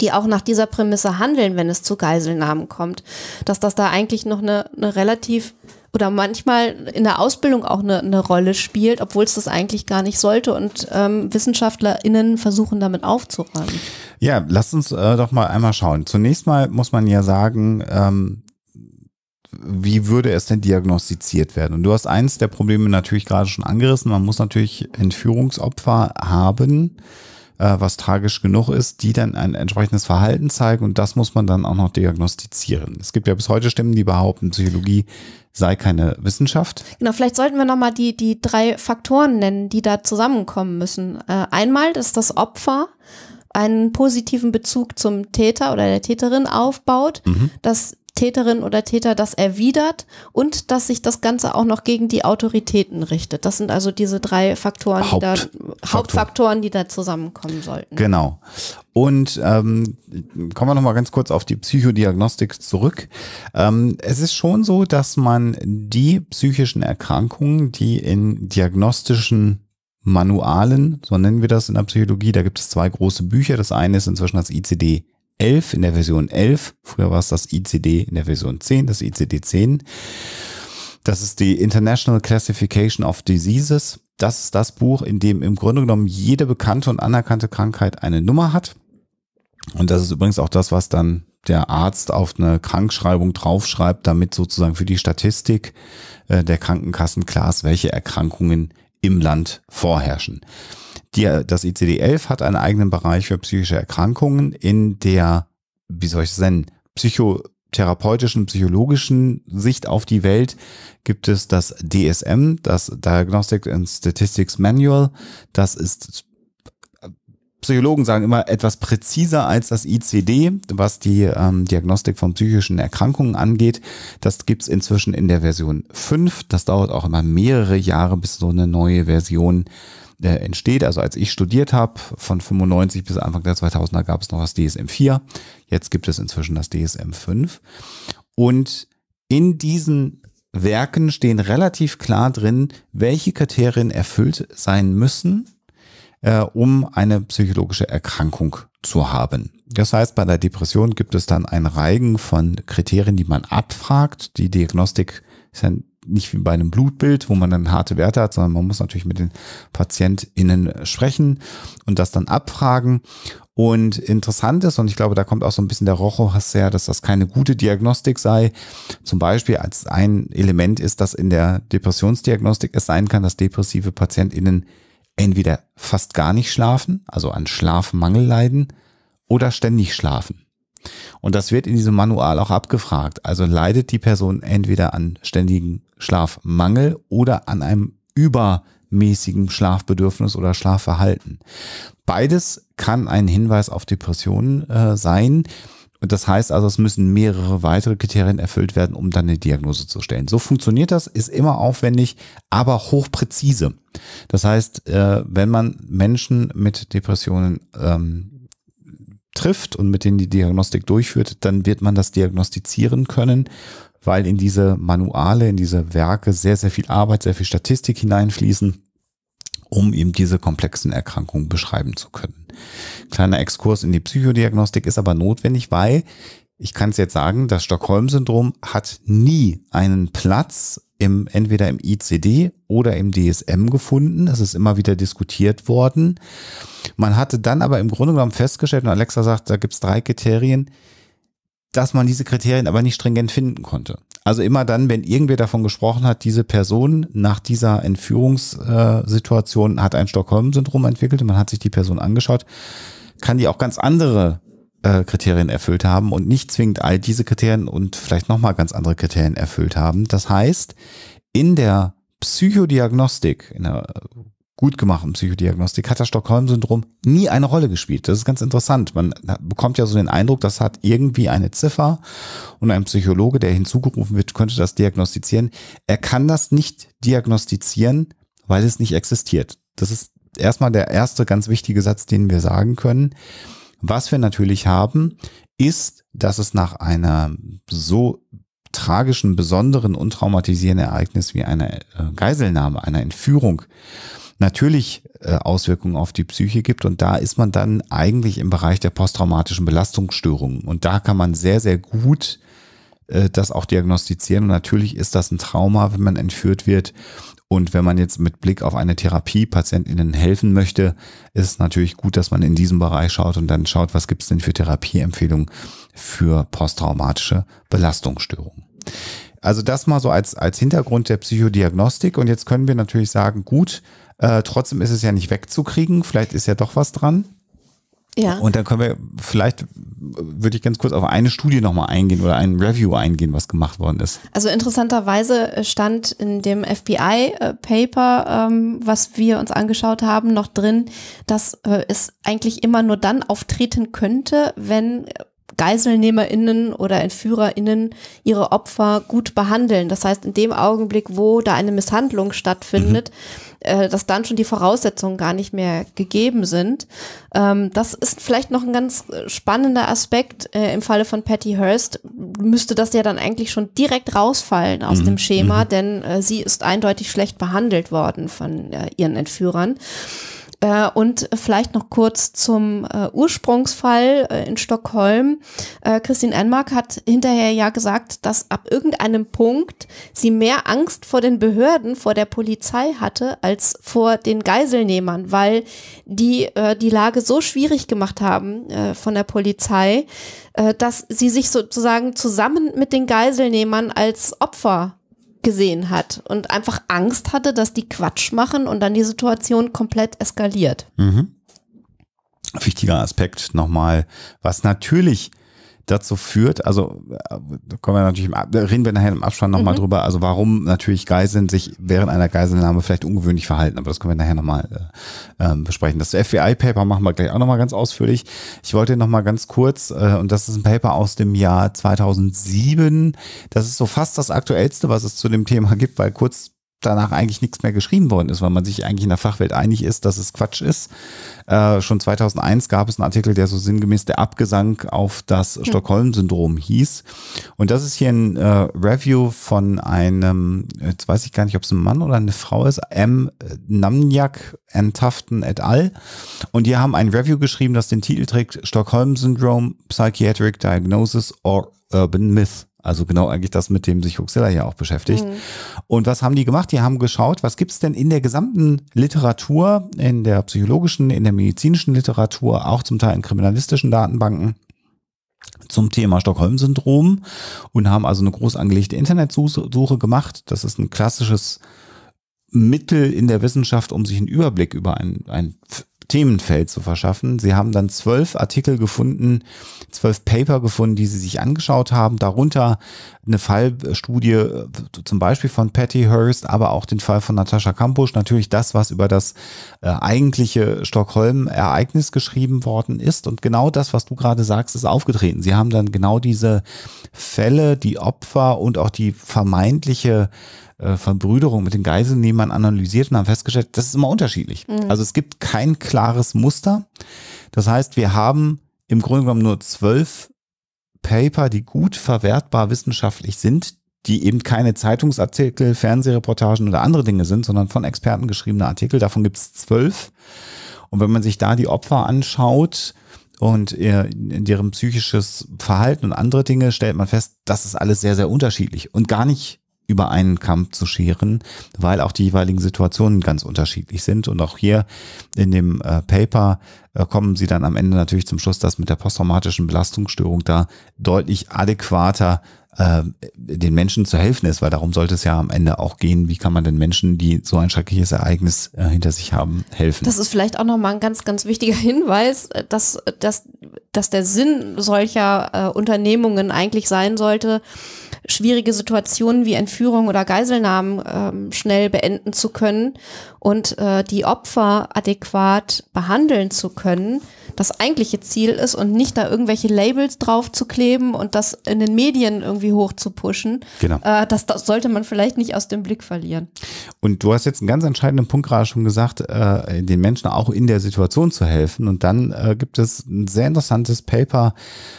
die auch nach dieser Prämisse handeln, wenn es zu Geiselnahmen kommt. Dass das da eigentlich noch eine, eine relativ oder manchmal in der Ausbildung auch eine, eine Rolle spielt, obwohl es das eigentlich gar nicht sollte. Und ähm, WissenschaftlerInnen versuchen damit aufzuräumen. Ja, lass uns äh, doch mal einmal schauen. Zunächst mal muss man ja sagen, ähm, wie würde es denn diagnostiziert werden? Und du hast eins der Probleme natürlich gerade schon angerissen. Man muss natürlich Entführungsopfer haben, äh, was tragisch genug ist, die dann ein entsprechendes Verhalten zeigen und das muss man dann auch noch diagnostizieren. Es gibt ja bis heute Stimmen, die behaupten, Psychologie sei keine Wissenschaft. Genau, vielleicht sollten wir nochmal die, die drei Faktoren nennen, die da zusammenkommen müssen. Äh, einmal ist das Opfer einen positiven Bezug zum Täter oder der Täterin aufbaut, mhm. dass Täterin oder Täter das erwidert und dass sich das Ganze auch noch gegen die Autoritäten richtet. Das sind also diese drei Faktoren, Haupt die da, Hauptfaktoren, die da zusammenkommen sollten. Genau. Und ähm, kommen wir nochmal ganz kurz auf die Psychodiagnostik zurück. Ähm, es ist schon so, dass man die psychischen Erkrankungen, die in diagnostischen Manualen, so nennen wir das in der Psychologie. Da gibt es zwei große Bücher. Das eine ist inzwischen das ICD 11 in der Version 11. Früher war es das ICD in der Version 10, das ICD 10. Das ist die International Classification of Diseases. Das ist das Buch, in dem im Grunde genommen jede bekannte und anerkannte Krankheit eine Nummer hat. Und das ist übrigens auch das, was dann der Arzt auf eine Krankschreibung draufschreibt, damit sozusagen für die Statistik äh, der Krankenkassen klar ist, welche Erkrankungen im Land vorherrschen. Die, das ICD-11 hat einen eigenen Bereich für psychische Erkrankungen in der, wie soll ich es nennen, psychotherapeutischen, psychologischen Sicht auf die Welt gibt es das DSM, das Diagnostic and Statistics Manual. Das ist Psychologen sagen immer etwas präziser als das ICD, was die ähm, Diagnostik von psychischen Erkrankungen angeht. Das gibt's inzwischen in der Version 5. Das dauert auch immer mehrere Jahre, bis so eine neue Version äh, entsteht. Also als ich studiert habe, von 95 bis Anfang der 2000er gab es noch das DSM 4. Jetzt gibt es inzwischen das DSM 5. Und in diesen Werken stehen relativ klar drin, welche Kriterien erfüllt sein müssen, äh, um eine psychologische Erkrankung zu haben. Das heißt, bei der Depression gibt es dann ein Reigen von Kriterien, die man abfragt. Die Diagnostik nicht wie bei einem Blutbild, wo man dann harte Werte hat, sondern man muss natürlich mit den PatientInnen sprechen und das dann abfragen. Und interessant ist, und ich glaube, da kommt auch so ein bisschen der Rochohass her, dass das keine gute Diagnostik sei. Zum Beispiel als ein Element ist, dass in der Depressionsdiagnostik es sein kann, dass depressive PatientInnen entweder fast gar nicht schlafen, also an Schlafmangel leiden, oder ständig schlafen. Und das wird in diesem Manual auch abgefragt. Also leidet die Person entweder an ständigen Schlafmangel oder an einem übermäßigen Schlafbedürfnis oder Schlafverhalten. Beides kann ein Hinweis auf Depressionen äh, sein. Und das heißt also, es müssen mehrere weitere Kriterien erfüllt werden, um dann eine Diagnose zu stellen. So funktioniert das, ist immer aufwendig, aber hochpräzise. Das heißt, äh, wenn man Menschen mit Depressionen ähm, trifft und mit denen die Diagnostik durchführt, dann wird man das diagnostizieren können, weil in diese Manuale, in diese Werke sehr, sehr viel Arbeit, sehr viel Statistik hineinfließen, um eben diese komplexen Erkrankungen beschreiben zu können. Kleiner Exkurs in die Psychodiagnostik ist aber notwendig, weil ich kann es jetzt sagen, das Stockholm-Syndrom hat nie einen Platz im, entweder im ICD oder im DSM gefunden. Das ist immer wieder diskutiert worden. Man hatte dann aber im Grunde genommen festgestellt, und Alexa sagt, da gibt es drei Kriterien, dass man diese Kriterien aber nicht stringent finden konnte. Also immer dann, wenn irgendwer davon gesprochen hat, diese Person nach dieser Entführungssituation hat ein Stockholm-Syndrom entwickelt und man hat sich die Person angeschaut, kann die auch ganz andere äh, Kriterien erfüllt haben und nicht zwingend all diese Kriterien und vielleicht nochmal ganz andere Kriterien erfüllt haben. Das heißt, in der Psychodiagnostik, in der gut gemachten Psychodiagnostik hat das Stockholm-Syndrom nie eine Rolle gespielt. Das ist ganz interessant. Man bekommt ja so den Eindruck, das hat irgendwie eine Ziffer und ein Psychologe, der hinzugerufen wird, könnte das diagnostizieren. Er kann das nicht diagnostizieren, weil es nicht existiert. Das ist erstmal der erste ganz wichtige Satz, den wir sagen können. Was wir natürlich haben, ist, dass es nach einer so tragischen, besonderen und traumatisierenden Ereignis wie einer äh, Geiselnahme, einer Entführung, natürlich äh, Auswirkungen auf die Psyche gibt. Und da ist man dann eigentlich im Bereich der posttraumatischen Belastungsstörungen. Und da kann man sehr, sehr gut äh, das auch diagnostizieren. Und natürlich ist das ein Trauma, wenn man entführt wird und wenn man jetzt mit Blick auf eine Therapie PatientInnen helfen möchte, ist es natürlich gut, dass man in diesem Bereich schaut und dann schaut, was gibt es denn für Therapieempfehlungen für posttraumatische Belastungsstörungen. Also das mal so als, als Hintergrund der Psychodiagnostik. Und jetzt können wir natürlich sagen, gut, äh, trotzdem ist es ja nicht wegzukriegen, vielleicht ist ja doch was dran. Ja. Und dann können wir vielleicht, würde ich ganz kurz auf eine Studie nochmal eingehen oder ein Review eingehen, was gemacht worden ist. Also interessanterweise äh, stand in dem FBI-Paper, äh, ähm, was wir uns angeschaut haben, noch drin, dass äh, es eigentlich immer nur dann auftreten könnte, wenn GeiselnehmerInnen oder EntführerInnen ihre Opfer gut behandeln. Das heißt, in dem Augenblick, wo da eine Misshandlung stattfindet, mhm. äh, dass dann schon die Voraussetzungen gar nicht mehr gegeben sind. Ähm, das ist vielleicht noch ein ganz äh, spannender Aspekt. Äh, Im Falle von Patty Hearst müsste das ja dann eigentlich schon direkt rausfallen aus mhm. dem Schema, mhm. denn äh, sie ist eindeutig schlecht behandelt worden von äh, ihren Entführern. Äh, und vielleicht noch kurz zum äh, Ursprungsfall äh, in Stockholm. Christine Enmark hat hinterher ja gesagt, dass ab irgendeinem Punkt sie mehr Angst vor den Behörden, vor der Polizei hatte, als vor den Geiselnehmern, weil die die Lage so schwierig gemacht haben von der Polizei, dass sie sich sozusagen zusammen mit den Geiselnehmern als Opfer gesehen hat und einfach Angst hatte, dass die Quatsch machen und dann die Situation komplett eskaliert. Mhm. Wichtiger Aspekt nochmal, was natürlich dazu führt, also äh, da kommen wir natürlich, im, reden wir nachher im Abstand nochmal mhm. drüber, also warum natürlich Geiseln sich während einer Geiselnahme vielleicht ungewöhnlich verhalten, aber das können wir nachher nochmal äh, ähm, besprechen. Das FBI-Paper machen wir gleich auch nochmal ganz ausführlich. Ich wollte nochmal ganz kurz, äh, und das ist ein Paper aus dem Jahr 2007, das ist so fast das aktuellste, was es zu dem Thema gibt, weil kurz danach eigentlich nichts mehr geschrieben worden ist, weil man sich eigentlich in der Fachwelt einig ist, dass es Quatsch ist. Äh, schon 2001 gab es einen Artikel, der so sinngemäß der Abgesang auf das hm. Stockholm-Syndrom hieß. Und das ist hier ein äh, Review von einem, jetzt weiß ich gar nicht, ob es ein Mann oder eine Frau ist, M. Namniak Entaften et al. Und die haben ein Review geschrieben, das den Titel trägt Stockholm-Syndrom, Psychiatric Diagnosis or Urban Myth. Also genau eigentlich das, mit dem sich Huxella ja auch beschäftigt. Mhm. Und was haben die gemacht? Die haben geschaut, was gibt es denn in der gesamten Literatur, in der psychologischen, in der medizinischen Literatur, auch zum Teil in kriminalistischen Datenbanken zum Thema Stockholm-Syndrom und haben also eine groß angelegte Internetsuche gemacht. Das ist ein klassisches Mittel in der Wissenschaft, um sich einen Überblick über ein, ein Themenfeld zu verschaffen. Sie haben dann zwölf Artikel gefunden, zwölf Paper gefunden, die sie sich angeschaut haben, darunter eine Fallstudie äh, zum Beispiel von Patty Hearst, aber auch den Fall von Natascha Kampusch, natürlich das, was über das äh, eigentliche Stockholm-Ereignis geschrieben worden ist. Und genau das, was du gerade sagst, ist aufgetreten. Sie haben dann genau diese Fälle, die Opfer und auch die vermeintliche äh, Verbrüderung mit den Geiselnehmern analysiert und haben festgestellt, das ist immer unterschiedlich. Mhm. Also es gibt kein klares Muster. Das heißt, wir haben im Grunde genommen nur zwölf Paper, die gut verwertbar wissenschaftlich sind, die eben keine Zeitungsartikel, Fernsehreportagen oder andere Dinge sind, sondern von Experten geschriebene Artikel. Davon gibt es zwölf. Und wenn man sich da die Opfer anschaut und äh, in deren psychisches Verhalten und andere Dinge, stellt man fest, das ist alles sehr, sehr unterschiedlich und gar nicht über einen Kamm zu scheren, weil auch die jeweiligen Situationen ganz unterschiedlich sind. Und auch hier in dem äh, Paper äh, kommen sie dann am Ende natürlich zum Schluss, dass mit der posttraumatischen Belastungsstörung da deutlich adäquater äh, den Menschen zu helfen ist, weil darum sollte es ja am Ende auch gehen, wie kann man den Menschen, die so ein schreckliches Ereignis äh, hinter sich haben, helfen. Das ist vielleicht auch nochmal ein ganz, ganz wichtiger (laughs) Hinweis, äh, dass, dass, dass der Sinn solcher äh, Unternehmungen eigentlich sein sollte, schwierige Situationen wie Entführung oder Geiselnahmen ähm, schnell beenden zu können und äh, die Opfer adäquat behandeln zu können das eigentliche Ziel ist und nicht da irgendwelche Labels drauf zu kleben und das in den Medien irgendwie hoch zu pushen. Genau. Äh, das, das sollte man vielleicht nicht aus dem Blick verlieren. Und du hast jetzt einen ganz entscheidenden Punkt gerade schon gesagt, äh, den Menschen auch in der Situation zu helfen. Und dann äh, gibt es ein sehr interessantes Paper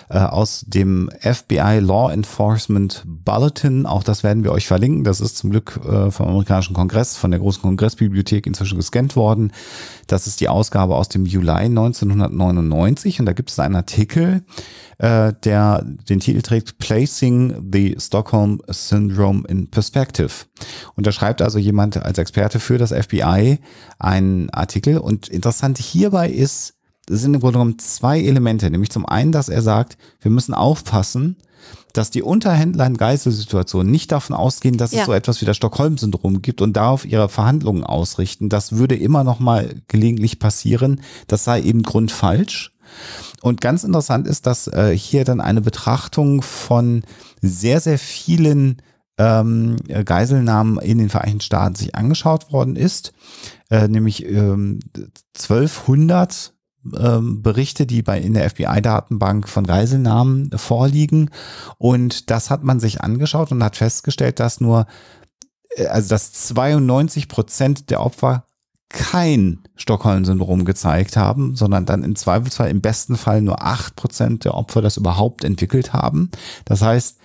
äh, aus dem FBI Law Enforcement Bulletin. Auch das werden wir euch verlinken. Das ist zum Glück äh, vom amerikanischen Kongress, von der großen Kongressbibliothek inzwischen gescannt worden. Das ist die Ausgabe aus dem Juli 1999. Und da gibt es einen Artikel, äh, der den Titel trägt Placing the Stockholm Syndrome in Perspective. Und da schreibt also jemand als Experte für das FBI einen Artikel. Und interessant hierbei ist, es sind im Grunde genommen zwei Elemente. Nämlich zum einen, dass er sagt, wir müssen aufpassen, dass die Unterhändler in Geiselsituationen nicht davon ausgehen, dass ja. es so etwas wie das Stockholm-Syndrom gibt und darauf ihre Verhandlungen ausrichten. Das würde immer noch mal gelegentlich passieren. Das sei eben grundfalsch. Und ganz interessant ist, dass äh, hier dann eine Betrachtung von sehr, sehr vielen ähm, Geiselnahmen in den Vereinigten Staaten sich angeschaut worden ist, äh, nämlich ähm, 1200 ähm, Berichte, die bei in der FBI-Datenbank von Geiselnahmen vorliegen. Und das hat man sich angeschaut und hat festgestellt, dass nur, äh, also dass 92 Prozent der Opfer kein Stockholm-Syndrom gezeigt haben, sondern dann im Zweifelsfall im besten Fall nur acht Prozent der Opfer das überhaupt entwickelt haben. Das heißt,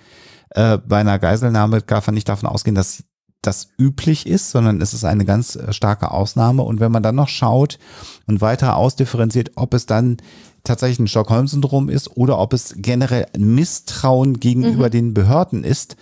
äh, bei einer Geiselnahme darf man nicht davon ausgehen, dass das üblich ist, sondern es ist eine ganz äh, starke Ausnahme. Und wenn man dann noch schaut und weiter ausdifferenziert, ob es dann tatsächlich ein Stockholm-Syndrom ist oder ob es generell Misstrauen gegenüber mhm. den Behörden ist,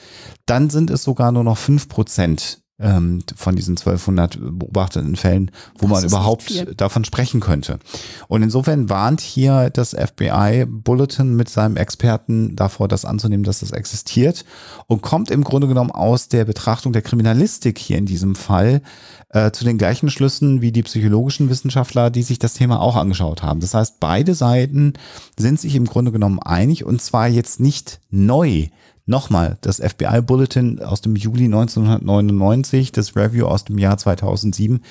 dann sind es sogar nur noch fünf Prozent ähm, von diesen 1200 beobachteten Fällen, wo das man überhaupt davon sprechen könnte. Und insofern warnt hier das FBI Bulletin mit seinem Experten davor, das anzunehmen, dass das existiert und kommt im Grunde genommen aus der Betrachtung der Kriminalistik hier in diesem Fall äh, zu den gleichen Schlüssen wie die psychologischen Wissenschaftler, die sich das Thema auch angeschaut haben. Das heißt, beide Seiten sind sich im Grunde genommen einig und zwar jetzt nicht neu Nochmal, das FBI-Bulletin aus dem Juli 1999, das Review aus dem Jahr 2007,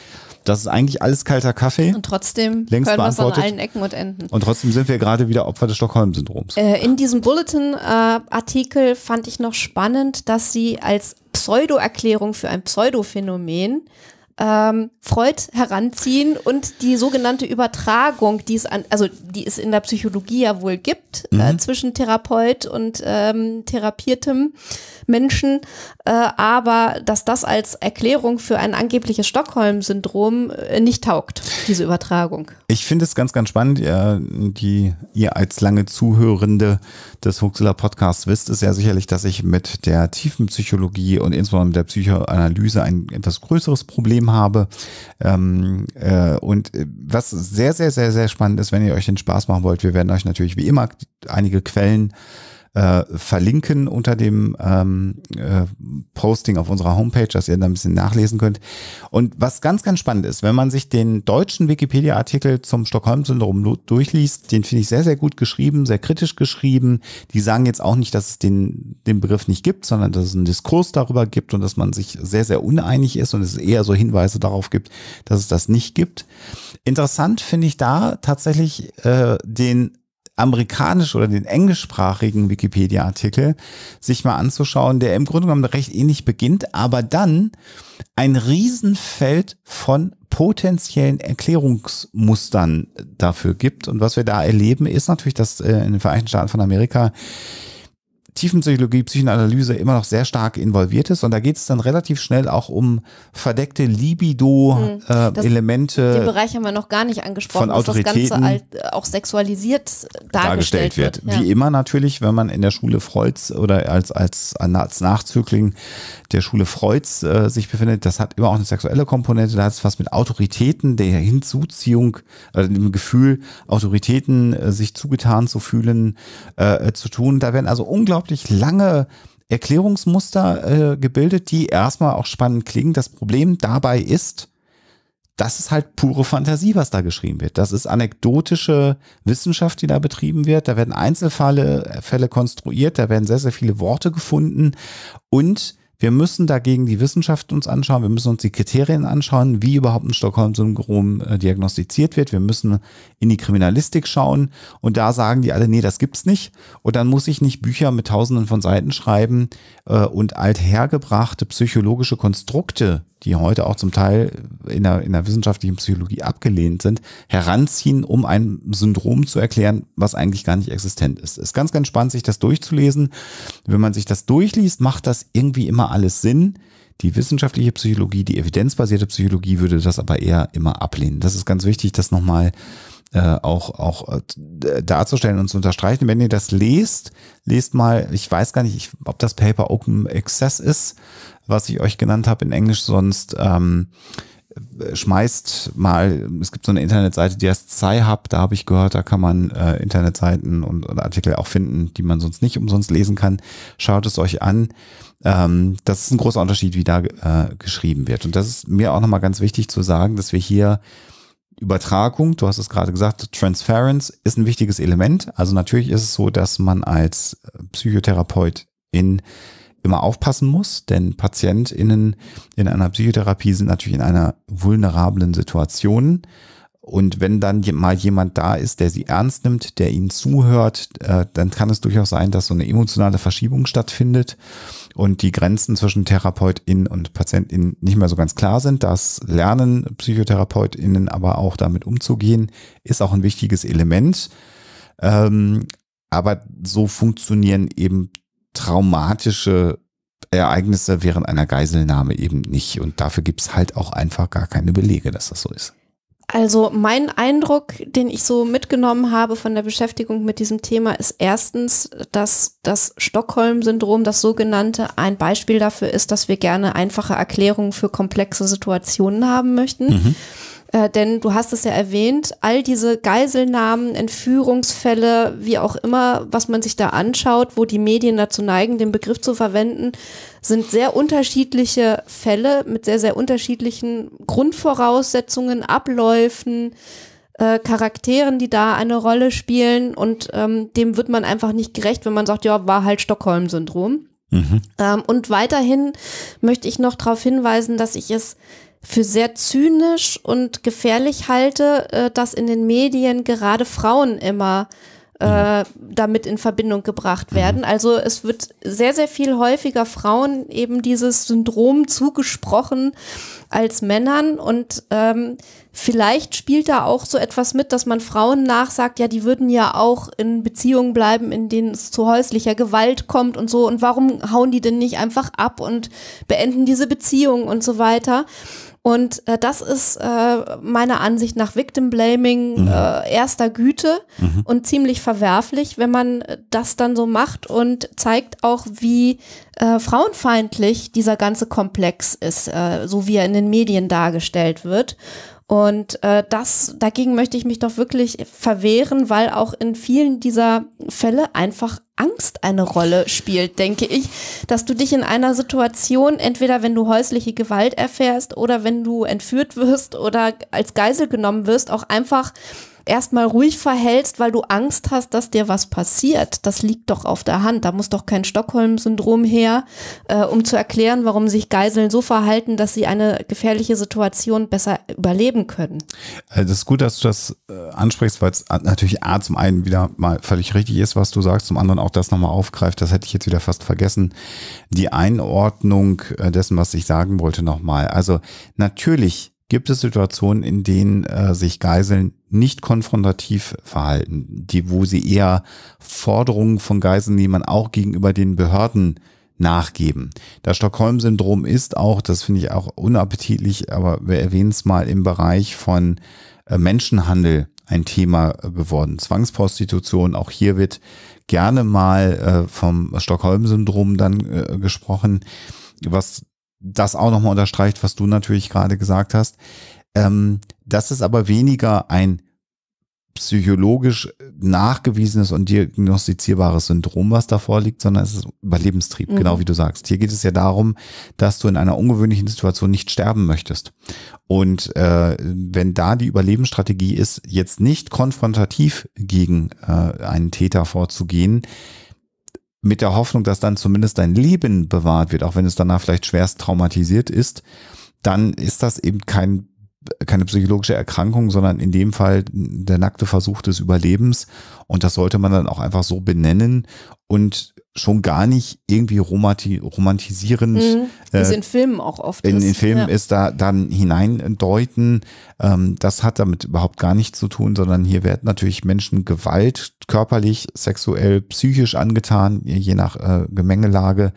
das ist eigentlich alles kalter Kaffee. Und trotzdem längst beantwortet. an allen Ecken und Enden. Und trotzdem sind wir gerade wieder Opfer des Stockholm-Syndroms. Äh, in diesem Bulletin-Artikel äh, fand ich noch spannend, dass sie als Pseudo-Erklärung für ein Pseudophänomen äh, ähm, Freud heranziehen und die sogenannte Übertragung, die es an, also die es in der Psychologie ja wohl gibt, äh, mhm. äh, zwischen Therapeut und ähm, therapiertem Menschen, äh, aber dass das als Erklärung für ein angebliches Stockholm-Syndrom äh, nicht taugt, diese Übertragung. Ich finde es ganz, ganz spannend, die ihr als lange Zuhörende des Huxler Podcasts wisst, ist ja sicherlich, dass ich mit der tiefen Psychologie und insbesondere mit der Psychoanalyse ein etwas größeres Problem habe. Ähm, äh, und äh, was sehr, sehr, sehr, sehr spannend ist, wenn ihr euch den Spaß machen wollt, wir werden euch natürlich wie immer einige Quellen äh, verlinken unter dem ähm, äh, Posting auf unserer Homepage, dass ihr da ein bisschen nachlesen könnt. Und was ganz, ganz spannend ist, wenn man sich den deutschen Wikipedia-Artikel zum Stockholm-Syndrom durchliest, den finde ich sehr, sehr gut geschrieben, sehr kritisch geschrieben. Die sagen jetzt auch nicht, dass es den, den Begriff nicht gibt, sondern dass es einen Diskurs darüber gibt und dass man sich sehr, sehr uneinig ist und es eher so Hinweise darauf gibt, dass es das nicht gibt. Interessant finde ich da tatsächlich äh, den amerikanisch oder den englischsprachigen Wikipedia-Artikel sich mal anzuschauen, der im Grunde genommen recht ähnlich beginnt, aber dann ein Riesenfeld von potenziellen Erklärungsmustern dafür gibt. Und was wir da erleben, ist natürlich, dass äh, in den Vereinigten Staaten von Amerika Tiefenpsychologie, Psychoanalyse immer noch sehr stark involviert ist. Und da geht es dann relativ schnell auch um verdeckte Libido-Elemente. Hm, äh, den Bereich haben wir noch gar nicht angesprochen, dass das Ganze äh, auch sexualisiert dargestellt, dargestellt wird. wird. Ja. Wie immer natürlich, wenn man in der Schule Freuds oder als, als, als Nachzögling der Schule Freuds äh, sich befindet, das hat immer auch eine sexuelle Komponente. Da hat es was mit Autoritäten, der Hinzuziehung, also dem Gefühl, Autoritäten äh, sich zugetan zu fühlen, äh, äh, zu tun. Da werden also unglaublich unglaublich lange Erklärungsmuster äh, gebildet, die erstmal auch spannend klingen. Das Problem dabei ist, das ist halt pure Fantasie, was da geschrieben wird. Das ist anekdotische Wissenschaft, die da betrieben wird. Da werden Einzelfälle äh, Fälle konstruiert, da werden sehr, sehr viele Worte gefunden und wir müssen dagegen die Wissenschaft uns anschauen. Wir müssen uns die Kriterien anschauen, wie überhaupt ein Stockholm-Syndrom äh, diagnostiziert wird. Wir müssen in die Kriminalistik schauen. Und da sagen die alle, nee, das gibt's nicht. Und dann muss ich nicht Bücher mit Tausenden von Seiten schreiben äh, und althergebrachte psychologische Konstrukte die heute auch zum Teil in der, in der wissenschaftlichen Psychologie abgelehnt sind, heranziehen, um ein Syndrom zu erklären, was eigentlich gar nicht existent ist. Ist ganz, ganz spannend, sich das durchzulesen. Wenn man sich das durchliest, macht das irgendwie immer alles Sinn. Die wissenschaftliche Psychologie, die evidenzbasierte Psychologie würde das aber eher immer ablehnen. Das ist ganz wichtig, das nochmal äh, auch, auch äh, darzustellen und zu unterstreichen. Wenn ihr das lest, lest mal, ich weiß gar nicht, ich, ob das Paper Open Access ist, was ich euch genannt habe in Englisch, sonst ähm, schmeißt mal, es gibt so eine Internetseite, die heißt sci da habe ich gehört, da kann man äh, Internetseiten und, und Artikel auch finden, die man sonst nicht umsonst lesen kann. Schaut es euch an. Ähm, das ist ein großer Unterschied, wie da äh, geschrieben wird. Und das ist mir auch nochmal ganz wichtig zu sagen, dass wir hier Übertragung, du hast es gerade gesagt, Transference ist ein wichtiges Element. Also natürlich ist es so, dass man als äh, Psychotherapeut in immer aufpassen muss, denn PatientInnen in einer Psychotherapie sind natürlich in einer vulnerablen Situation und wenn dann mal jemand da ist, der sie ernst nimmt, der ihnen zuhört, äh, dann kann es durchaus sein, dass so eine emotionale Verschiebung stattfindet und die Grenzen zwischen TherapeutInnen und PatientInnen nicht mehr so ganz klar sind. Das Lernen PsychotherapeutInnen aber auch damit umzugehen, ist auch ein wichtiges Element. Ähm, aber so funktionieren eben traumatische Ereignisse während einer Geiselnahme eben nicht. Und dafür gibt es halt auch einfach gar keine Belege, dass das so ist. Also mein Eindruck, den ich so mitgenommen habe von der Beschäftigung mit diesem Thema, ist erstens, dass das Stockholm-Syndrom, das sogenannte, ein Beispiel dafür ist, dass wir gerne einfache Erklärungen für komplexe Situationen haben möchten. Mhm. Äh, denn du hast es ja erwähnt, all diese Geiselnahmen, Entführungsfälle, wie auch immer, was man sich da anschaut, wo die Medien dazu neigen, den Begriff zu verwenden, sind sehr unterschiedliche Fälle mit sehr, sehr unterschiedlichen Grundvoraussetzungen, Abläufen, äh, Charakteren, die da eine Rolle spielen. Und ähm, dem wird man einfach nicht gerecht, wenn man sagt, ja, war halt Stockholm-Syndrom. Mhm. Ähm, und weiterhin möchte ich noch darauf hinweisen, dass ich es für sehr zynisch und gefährlich halte, äh, dass in den Medien gerade Frauen immer äh, damit in Verbindung gebracht mhm. werden. Also es wird sehr, sehr viel häufiger Frauen eben dieses Syndrom zugesprochen als Männern und ähm, vielleicht spielt da auch so etwas mit, dass man Frauen nachsagt, ja, die würden ja auch in Beziehungen bleiben, in denen es zu häuslicher Gewalt kommt und so und warum hauen die denn nicht einfach ab und beenden diese Beziehung und so weiter. Und äh, das ist äh, meiner Ansicht nach Victim Blaming mhm. äh, erster Güte mhm. und ziemlich verwerflich, wenn man äh, das dann so macht und zeigt auch, wie äh, frauenfeindlich dieser ganze Komplex ist, äh, so wie er in den Medien dargestellt wird. Und äh, das, dagegen möchte ich mich doch wirklich verwehren, weil auch in vielen dieser Fälle einfach Angst eine Rolle spielt, denke ich, dass du dich in einer Situation, entweder wenn du häusliche Gewalt erfährst oder wenn du entführt wirst oder als Geisel genommen wirst, auch einfach erstmal ruhig verhältst, weil du Angst hast, dass dir was passiert. Das liegt doch auf der Hand. Da muss doch kein Stockholm-Syndrom her, äh, um zu erklären, warum sich Geiseln so verhalten, dass sie eine gefährliche Situation besser überleben können. Also das ist gut, dass du das äh, ansprichst, weil es natürlich A zum einen wieder mal völlig richtig ist, was du sagst, zum anderen auch das nochmal aufgreift. Das hätte ich jetzt wieder fast vergessen. Die Einordnung äh, dessen, was ich sagen wollte, nochmal. Also natürlich gibt es Situationen, in denen äh, sich Geiseln nicht konfrontativ verhalten, die, wo sie eher Forderungen von Geiselnehmern auch gegenüber den Behörden nachgeben. Das Stockholm-Syndrom ist auch, das finde ich auch unappetitlich, aber wir erwähnen es mal im Bereich von äh, Menschenhandel ein Thema äh, geworden. Zwangsprostitution, auch hier wird gerne mal äh, vom Stockholm-Syndrom dann äh, gesprochen was das auch nochmal unterstreicht, was du natürlich gerade gesagt hast. Ähm, das ist aber weniger ein psychologisch äh, nachgewiesenes und diagnostizierbares Syndrom, was davor liegt, sondern es ist Überlebenstrieb, mhm. genau wie du sagst. Hier geht es ja darum, dass du in einer ungewöhnlichen Situation nicht sterben möchtest. Und äh, wenn da die Überlebensstrategie ist, jetzt nicht konfrontativ gegen äh, einen Täter vorzugehen, mit der Hoffnung, dass dann zumindest dein Leben bewahrt wird, auch wenn es danach vielleicht schwerst traumatisiert ist, dann ist das eben kein, keine psychologische Erkrankung, sondern in dem Fall der nackte Versuch des Überlebens. Und das sollte man dann auch einfach so benennen und schon gar nicht irgendwie romanti romantisierend. Mhm, äh, wie es in Filmen auch oft in, ist. In den Filmen ja. ist da dann hineindeuten. Ähm, das hat damit überhaupt gar nichts zu tun, sondern hier werden natürlich Menschen Gewalt körperlich, sexuell, psychisch angetan, je nach äh, Gemengelage.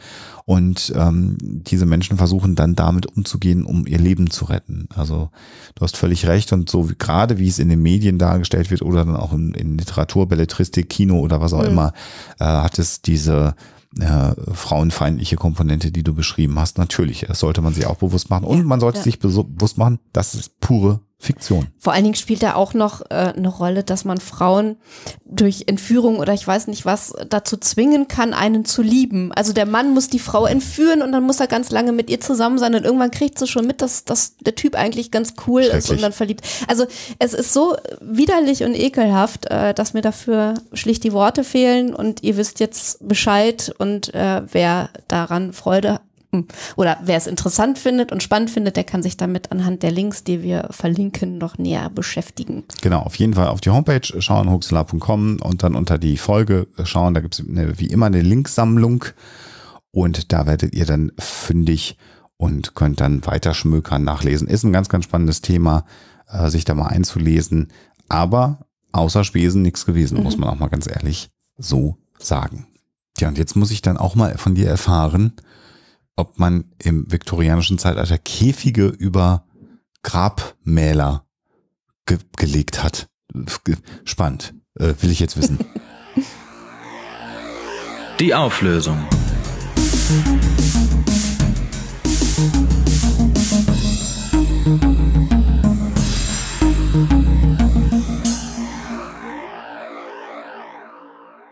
Und ähm, diese Menschen versuchen dann damit umzugehen, um ihr Leben zu retten. Also du hast völlig recht. Und so wie, gerade wie es in den Medien dargestellt wird oder dann auch in, in Literatur, Belletristik, Kino oder was auch mhm. immer, äh, hat es diese diese äh, frauenfeindliche Komponente, die du beschrieben hast. Natürlich, das äh, sollte man sich auch bewusst machen. Und ja, man sollte ja. sich bewusst machen, das ist pure Fiktion. Vor allen Dingen spielt da auch noch äh, eine Rolle, dass man Frauen durch Entführung oder ich weiß nicht was dazu zwingen kann, einen zu lieben. Also der Mann muss die Frau entführen und dann muss er ganz lange mit ihr zusammen sein und irgendwann kriegt sie schon mit, dass, dass der Typ eigentlich ganz cool ist und dann verliebt. Also es ist so widerlich und ekelhaft, äh, dass mir dafür schlicht die Worte fehlen und ihr wisst jetzt Bescheid und äh, wer daran Freude hat oder wer es interessant findet und spannend findet, der kann sich damit anhand der Links, die wir verlinken, noch näher beschäftigen. Genau, auf jeden Fall auf die Homepage äh, schauen, huxela.com und dann unter die Folge äh, schauen. Da gibt es ne, wie immer eine Linksammlung und da werdet ihr dann fündig und könnt dann weiter schmökern, nachlesen. Ist ein ganz, ganz spannendes Thema, äh, sich da mal einzulesen. Aber außer Spesen nichts gewesen, mhm. muss man auch mal ganz ehrlich so sagen. Ja, und jetzt muss ich dann auch mal von dir erfahren, ob man im viktorianischen Zeitalter Käfige über Grabmäler ge gelegt hat. Spannend. Äh, will ich jetzt wissen. (laughs) Die Auflösung. Musik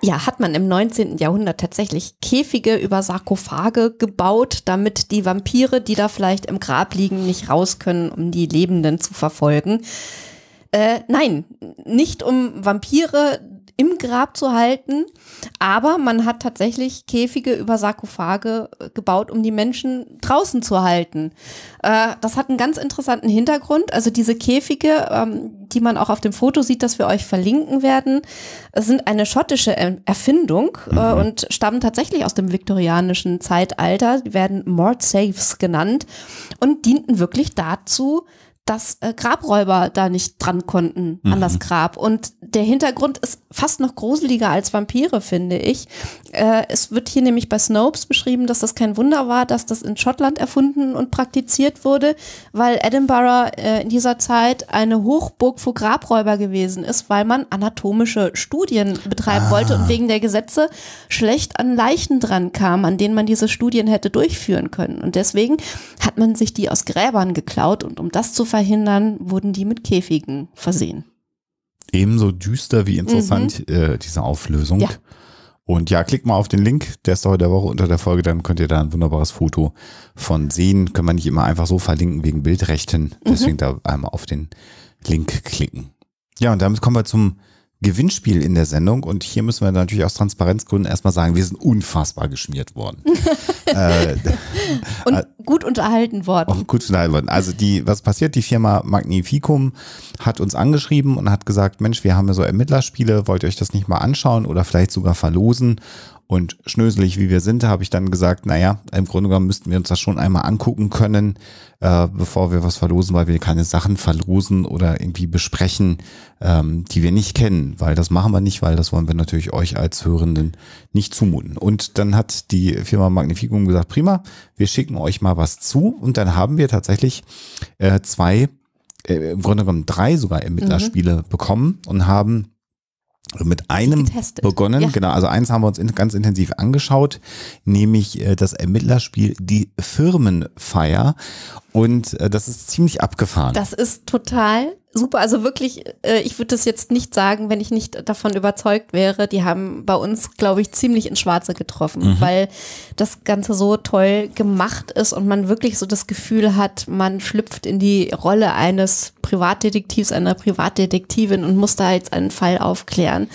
ja, hat man im 19. Jahrhundert tatsächlich Käfige über Sarkophage gebaut, damit die Vampire, die da vielleicht im Grab liegen, nicht raus können, um die Lebenden zu verfolgen. Äh, nein, nicht um Vampire im Grab zu halten. Aber man hat tatsächlich Käfige über Sarkophage äh, gebaut, um die Menschen draußen zu halten. Äh, das hat einen ganz interessanten Hintergrund. Also diese Käfige, ähm, die man auch auf dem Foto sieht, das wir euch verlinken werden, sind eine schottische Erfindung äh, mhm. und stammen tatsächlich aus dem viktorianischen Zeitalter. Die werden Mord Saves genannt und dienten wirklich dazu, dass äh, Grabräuber da nicht dran konnten mhm. an das mhm. Grab. Und der Hintergrund ist fast noch gruseliger als Vampire, finde ich. Äh, es wird hier nämlich bei Snopes beschrieben, dass das kein Wunder war, dass das in Schottland erfunden und praktiziert wurde, weil Edinburgh äh, in dieser Zeit eine Hochburg für Grabräuber gewesen ist, weil man anatomische Studien betreiben ah. wollte und wegen der Gesetze schlecht an Leichen dran kam, an denen man diese Studien hätte durchführen können. Und deswegen hat man sich die aus Gräbern geklaut und um das zu verhindern, wurden die mit Käfigen versehen. Ebenso düster wie interessant mhm. äh, diese Auflösung. Ja. Und ja, klickt mal auf den Link, der ist heute der Woche unter der Folge, dann könnt ihr da ein wunderbares Foto von sehen. Können wir nicht immer einfach so verlinken wegen Bildrechten. Mhm. Deswegen mhm. da einmal auf den Link klicken. Ja, und damit kommen wir zum Gewinnspiel in der Sendung und hier müssen wir natürlich aus Transparenzgründen erstmal sagen, wir sind unfassbar geschmiert worden. (laughs) äh, und äh, gut unterhalten worden. Und gut unterhalten worden. Also die, was passiert? Die Firma Magnificum hat uns angeschrieben und hat gesagt, Mensch, wir haben ja so Ermittlerspiele, wollt ihr euch das nicht mal anschauen oder vielleicht sogar verlosen? Und schnöselig wie wir sind, habe ich dann gesagt, naja, im Grunde genommen müssten wir uns das schon einmal angucken können, äh, bevor wir was verlosen, weil wir keine Sachen verlosen oder irgendwie besprechen, ähm, die wir nicht kennen weil das machen wir nicht, weil das wollen wir natürlich euch als Hörenden nicht zumuten. Und dann hat die Firma Magnificum gesagt, prima, wir schicken euch mal was zu. Und dann haben wir tatsächlich äh, zwei, äh, im Grunde genommen drei sogar Ermittlerspiele mhm. bekommen und haben mit einem begonnen, ja. genau, also eins haben wir uns in, ganz intensiv angeschaut, nämlich äh, das Ermittlerspiel Die Firmenfeier und äh, das ist ziemlich abgefahren. Das ist total super. Also wirklich, äh, ich würde das jetzt nicht sagen, wenn ich nicht davon überzeugt wäre. Die haben bei uns, glaube ich, ziemlich ins Schwarze getroffen, mhm. weil das Ganze so toll gemacht ist und man wirklich so das Gefühl hat, man schlüpft in die Rolle eines Privatdetektivs, einer Privatdetektivin und muss da jetzt einen Fall aufklären.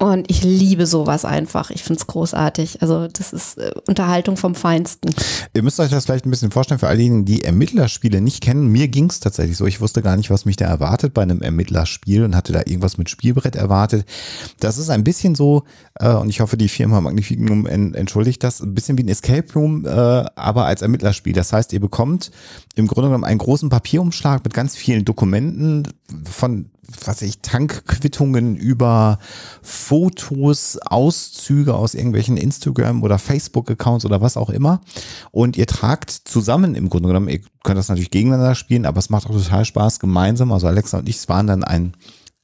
Und ich liebe sowas einfach. Ich finde es großartig. Also das ist äh, Unterhaltung vom Feinsten. Ihr müsst euch das vielleicht ein bisschen vorstellen für all diejenigen, die Ermittlerspiele nicht kennen. Mir ging es tatsächlich so. Ich wusste gar nicht, was mich da erwartet bei einem Ermittlerspiel und hatte da irgendwas mit Spielbrett erwartet. Das ist ein bisschen so, äh, und ich hoffe, die Firma Magnificum entschuldigt das, ein bisschen wie ein Escape Room, äh, aber als Ermittlerspiel. Das heißt, ihr bekommt im Grunde genommen einen großen Papierumschlag mit ganz vielen Dokumenten von was ich, Tankquittungen über Fotos, Auszüge aus irgendwelchen Instagram- oder Facebook-Accounts oder was auch immer. Und ihr tragt zusammen im Grunde genommen, ihr könnt das natürlich gegeneinander spielen, aber es macht auch total Spaß gemeinsam. Also Alexa und ich waren dann ein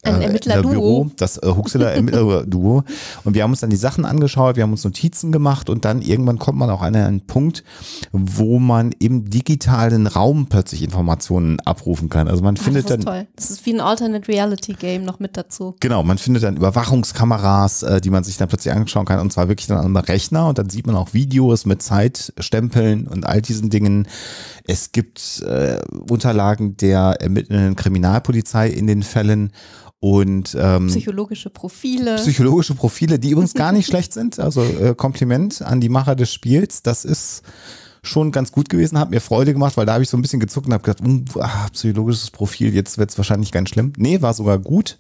ein äh, Ermittlerduo. das äh, Huxeler Ermittlerduo. (laughs) Und wir haben uns dann die Sachen angeschaut, wir haben uns Notizen gemacht und dann irgendwann kommt man auch an einen Punkt, wo man im digitalen Raum plötzlich Informationen abrufen kann. Also man Ach, findet das ist dann. Toll. Das ist wie ein Alternate Reality Game noch mit dazu. Genau, man findet dann Überwachungskameras, äh, die man sich dann plötzlich anschauen kann und zwar wirklich dann an einem Rechner und dann sieht man auch Videos mit Zeitstempeln und all diesen Dingen es gibt äh, Unterlagen der ermittelnden Kriminalpolizei in den Fällen und ähm, psychologische Profile. Psychologische Profile, die übrigens gar nicht (laughs) schlecht sind. Also äh, Kompliment an die Macher des Spiels. Das ist schon ganz gut gewesen, hat mir Freude gemacht, weil da habe ich so ein bisschen gezuckt und habe gedacht, ah, psychologisches Profil, jetzt wird es wahrscheinlich ganz schlimm. Nee, war sogar gut.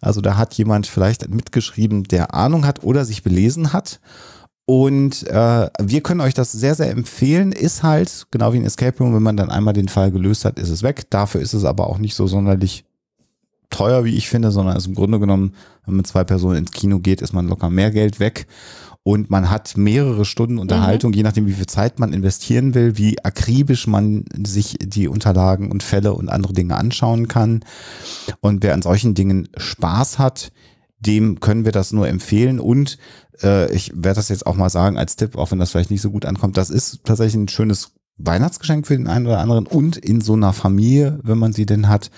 Also da hat jemand vielleicht mitgeschrieben, der Ahnung hat oder sich belesen hat. Und äh, wir können euch das sehr, sehr empfehlen. Ist halt, genau wie ein Escape Room, wenn man dann einmal den Fall gelöst hat, ist es weg. Dafür ist es aber auch nicht so sonderlich teuer, wie ich finde, sondern ist im Grunde genommen, wenn man zwei Personen ins Kino geht, ist man locker mehr Geld weg. Und man hat mehrere Stunden Unterhaltung, mhm. je nachdem, wie viel Zeit man investieren will, wie akribisch man sich die Unterlagen und Fälle und andere Dinge anschauen kann. Und wer an solchen Dingen Spaß hat, dem können wir das nur empfehlen. Und äh, ich werde das jetzt auch mal sagen als Tipp, auch wenn das vielleicht nicht so gut ankommt. Das ist tatsächlich ein schönes Weihnachtsgeschenk für den einen oder anderen und in so einer Familie, wenn man sie denn hat,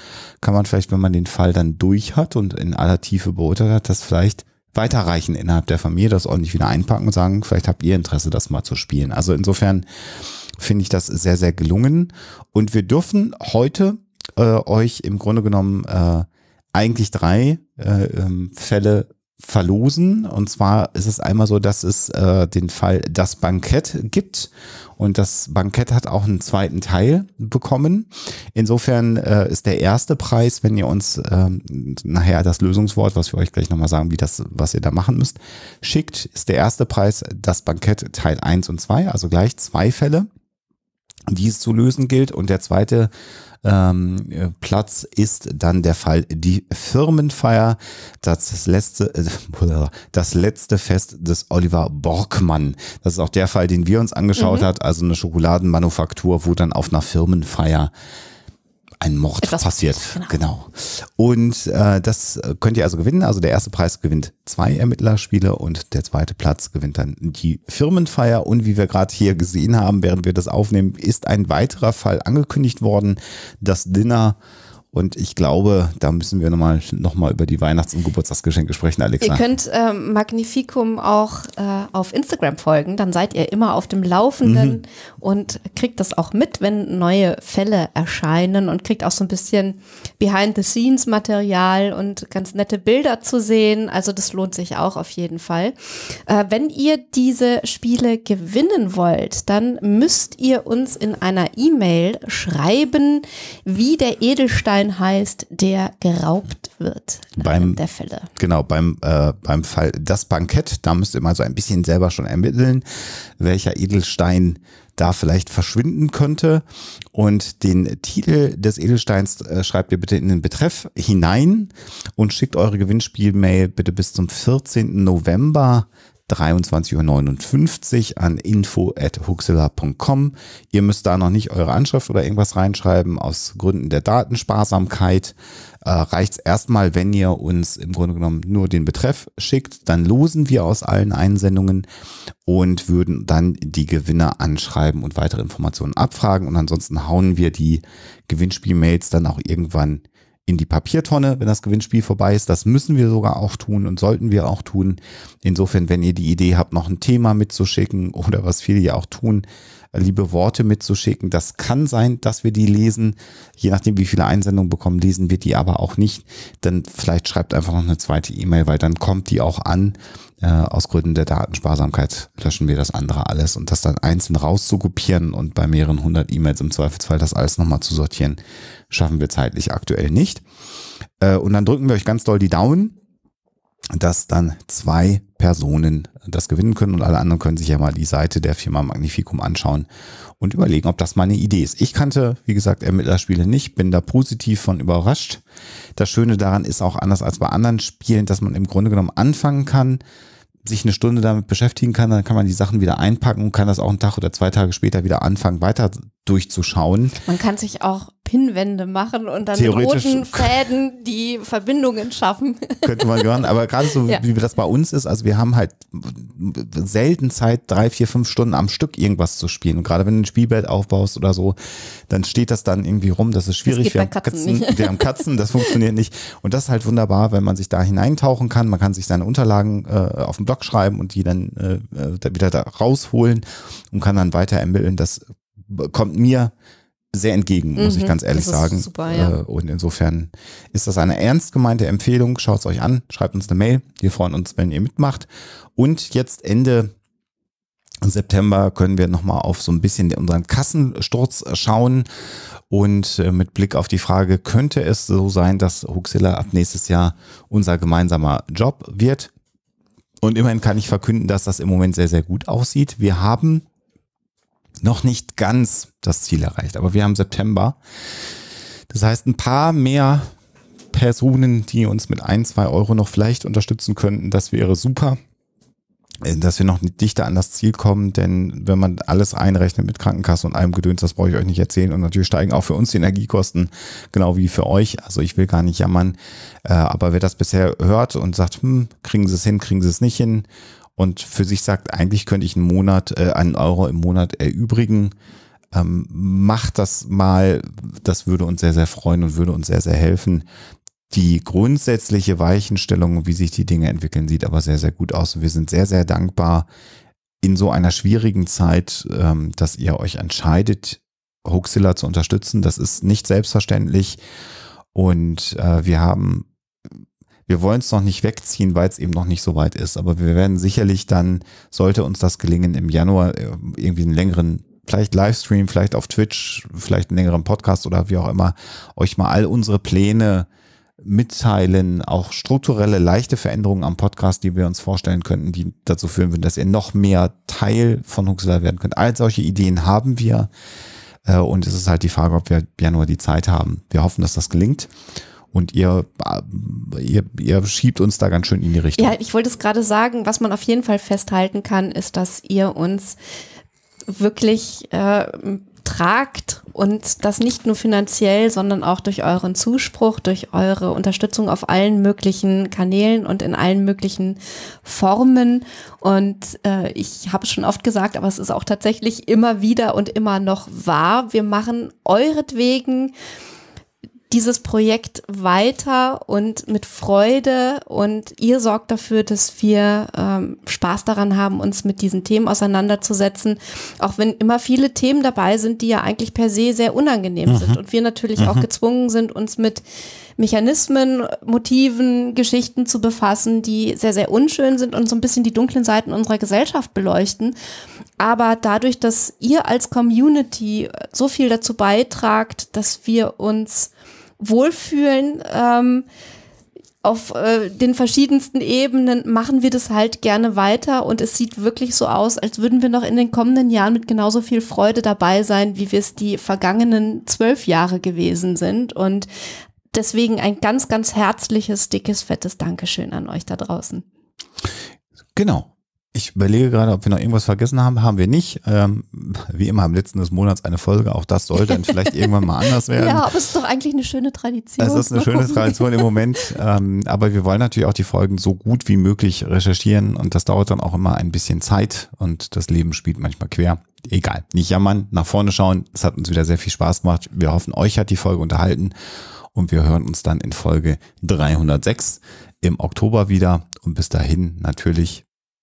kann man vielleicht, wenn man den Fall dann durch hat und in aller Tiefe beurteilt hat, das vielleicht weiterreichen innerhalb der Familie, das ordentlich wieder einpacken und sagen, vielleicht habt ihr Interesse, das mal zu spielen. Also insofern finde ich das sehr, sehr gelungen. Und wir dürfen heute äh, euch im Grunde genommen äh, eigentlich drei äh, ähm, Fälle verlosen. Und zwar ist es einmal so, dass es äh, den Fall Das Bankett gibt. Und das Bankett hat auch einen zweiten Teil bekommen. Insofern äh, ist der erste Preis, wenn ihr uns äh, nachher das Lösungswort, was wir euch gleich nochmal sagen, wie das, was ihr da machen müsst, schickt, ist der erste Preis das Bankett Teil 1 und 2, also gleich zwei Fälle, die es zu lösen gilt. Und der zweite ähm, äh, Platz ist dann der Fall die Firmenfeier, das letzte, äh, (laughs) das letzte Fest des Oliver Borgmann. Das ist auch der Fall, den wir uns angeschaut mhm. hat, also eine Schokoladenmanufaktur, wo dann auf einer Firmenfeier ein Mord Etwas passiert. Genau. genau. Und äh, das könnt ihr also gewinnen. Also der erste Preis gewinnt zwei Ermittlerspiele und der zweite Platz gewinnt dann die Firmenfeier. Und wie wir gerade hier gesehen haben, während wir das aufnehmen, ist ein weiterer Fall angekündigt worden. Das Dinner und ich glaube, da müssen wir nochmal noch mal über die Weihnachts- und Geburtstagsgeschenke sprechen, Alexander. Ihr könnt äh, Magnificum auch äh, auf Instagram folgen, dann seid ihr immer auf dem Laufenden mhm. und kriegt das auch mit, wenn neue Fälle erscheinen und kriegt auch so ein bisschen Behind-the-Scenes-Material und ganz nette Bilder zu sehen. Also das lohnt sich auch auf jeden Fall. Äh, wenn ihr diese Spiele gewinnen wollt, dann müsst ihr uns in einer E-Mail schreiben, wie der Edelstein Schein heißt, der geraubt wird. Beim der Fälle. Genau, beim, äh, beim Fall das Bankett, da müsst ihr mal so ein bisschen selber schon ermitteln, welcher Edelstein da vielleicht verschwinden könnte. Und den Titel des Edelsteins äh, schreibt ihr bitte in den Betreff hinein und schickt eure Gewinnspielmail bitte bis zum 14. November 23.59 Uhr an info.huxilla.com. Ihr müsst da noch nicht eure Anschrift oder irgendwas reinschreiben. Aus Gründen der Datensparsamkeit äh, reicht es erstmal, wenn ihr uns im Grunde genommen nur den Betreff schickt. Dann losen wir aus allen Einsendungen und würden dann die Gewinner anschreiben und weitere Informationen abfragen. Und ansonsten hauen wir die Gewinnspielmails dann auch irgendwann in die Papiertonne, wenn das Gewinnspiel vorbei ist. Das müssen wir sogar auch tun und sollten wir auch tun. Insofern, wenn ihr die Idee habt, noch ein Thema mitzuschicken (laughs) oder was viele ja auch tun, äh, liebe Worte mitzuschicken, das kann sein, dass wir die lesen. Je nachdem, wie viele Einsendungen bekommen, lesen wir die aber auch nicht. Dann vielleicht schreibt einfach noch eine zweite E-Mail, weil dann kommt die auch an. Äh, aus Gründen der Datensparsamkeit löschen wir das andere alles und das dann einzeln rauszukopieren und bei mehreren hundert E-Mails im Zweifelsfall das alles nochmal zu sortieren, Schaffen wir zeitlich aktuell nicht. Äh, und dann drücken wir euch ganz doll die Daumen, dass dann zwei Personen das gewinnen können und alle anderen können sich ja mal die Seite der Firma Magnificum anschauen und überlegen, ob das mal eine Idee ist. Ich kannte, wie gesagt, Ermittlerspiele nicht, bin da positiv von überrascht. Das Schöne daran ist auch anders als bei anderen Spielen, dass man im Grunde genommen anfangen kann, sich eine Stunde damit beschäftigen kann, dann kann man die Sachen wieder einpacken und kann das auch einen Tag oder zwei Tage später wieder anfangen, weiter durchzuschauen. Man kann sich auch Pinnwände machen und dann mit roten (laughs) Fäden die Verbindungen schaffen. Könnte man hören, aber gerade so, (laughs) ja. wie das bei uns ist, also wir haben halt selten Zeit, drei, vier, fünf Stunden am Stück irgendwas zu spielen. Und gerade wenn du ein Spielbett aufbaust oder so, dann steht das dann irgendwie rum. Das ist schwierig. Das wir, haben Katzen, Katzen wir haben Katzen, das funktioniert nicht. Und das ist halt wunderbar, wenn man sich da hineintauchen kann. Man kann sich seine Unterlagen äh, auf den Blog schreiben und die dann äh, äh wieder da rausholen und kann dann weiter ermitteln. Das kommt mir sehr entgegen, muss mhm, ich ganz ehrlich sagen. Super, ja. Äh, und insofern ist das eine ernst gemeinte Empfehlung. Schaut es euch an, schreibt uns eine Mail. Wir freuen uns, wenn ihr mitmacht. Und jetzt Ende September können wir nochmal auf so ein bisschen unseren Kassensturz schauen. Und äh, mit Blick auf die Frage, könnte es so sein, dass Huxilla ab nächstes Jahr unser gemeinsamer Job wird? Und immerhin kann ich verkünden, dass das im Moment sehr, sehr gut aussieht. Wir haben noch nicht ganz das Ziel erreicht, aber wir haben September. Das heißt, ein paar mehr Personen, die uns mit ein, zwei Euro noch vielleicht unterstützen könnten, das wäre super. Äh, dass wir noch dichter an das Ziel kommen, denn wenn man alles einrechnet mit Krankenkasse und allem Gedöns, das brauche ich euch nicht erzählen. Und natürlich steigen auch für uns die Energiekosten, genau wie für euch. Also ich will gar nicht jammern. Äh, aber wer das bisher hört und sagt, hm, kriegen sie es hin, kriegen sie es nicht hin, und für sich sagt, eigentlich könnte ich einen Monat, äh, einen Euro im Monat erübrigen. Ähm, macht das mal, das würde uns sehr, sehr freuen und würde uns sehr, sehr helfen. Die grundsätzliche Weichenstellung, wie sich die Dinge entwickeln, sieht aber sehr, sehr gut aus. Und wir sind sehr, sehr dankbar in so einer schwierigen Zeit, ähm, dass ihr euch entscheidet, Hoaxilla zu unterstützen. Das ist nicht selbstverständlich. Und äh, wir haben wir wollen es noch nicht wegziehen, weil es eben noch nicht so weit ist. Aber wir werden sicherlich dann, sollte uns das gelingen, im Januar äh, irgendwie einen längeren vielleicht Livestream, vielleicht auf Twitch, vielleicht einen längeren Podcast oder wie auch immer, euch mal all unsere Pläne mitteilen, auch strukturelle, leichte Veränderungen am Podcast, die wir uns vorstellen könnten, die dazu führen würden, dass ihr noch mehr Teil von Huxler werden könnt. All solche Ideen haben wir. Äh, und es ist halt die Frage, ob wir Januar die Zeit haben. Wir hoffen, dass das gelingt. Und ihr, ihr, ihr schiebt uns da ganz schön in die Richtung. Ja, ich wollte es gerade sagen, was man auf jeden Fall festhalten kann, ist, dass ihr uns wirklich äh, tragt und das nicht nur finanziell, sondern auch durch euren Zuspruch, durch eure Unterstützung auf allen möglichen Kanälen und in allen möglichen Formen. Und äh, ich habe es schon oft gesagt, aber es ist auch tatsächlich immer wieder und immer noch wahr. Wir machen euretwegen dieses Projekt weiter und mit Freude und ihr sorgt dafür, dass wir ähm, Spaß daran haben, uns mit diesen Themen auseinanderzusetzen, auch wenn immer viele Themen dabei sind, die ja eigentlich per se sehr unangenehm mhm. sind und wir natürlich mhm. auch gezwungen sind, uns mit Mechanismen, Motiven, Geschichten zu befassen, die sehr, sehr unschön sind und so ein bisschen die dunklen Seiten unserer Gesellschaft beleuchten. Aber dadurch, dass ihr als Community so viel dazu beitragt, dass wir uns wohlfühlen. Ähm, auf äh, den verschiedensten Ebenen machen wir das halt gerne weiter und es sieht wirklich so aus, als würden wir noch in den kommenden Jahren mit genauso viel Freude dabei sein, wie wir es die vergangenen zwölf Jahre gewesen sind. Und deswegen ein ganz, ganz herzliches, dickes, fettes Dankeschön an euch da draußen. Genau. Ich überlege gerade, ob wir noch irgendwas vergessen haben. Haben wir nicht. Ähm, wie immer am letzten des Monats eine Folge. Auch das sollte dann vielleicht (laughs) irgendwann mal anders werden. Ja, aber es ist doch eigentlich eine schöne Tradition. Es ist eine schöne Tradition im Moment. (laughs) Ähm, aber wir wollen natürlich auch die Folgen so gut wie möglich recherchieren. Und das dauert dann auch immer ein bisschen Zeit. Und das Leben spielt manchmal quer. Egal. Nicht jammern. Nach vorne schauen. Es hat uns wieder sehr viel Spaß gemacht. Wir hoffen, euch hat die Folge unterhalten. Und wir hören uns dann in Folge 306 im Oktober wieder. Und bis dahin natürlich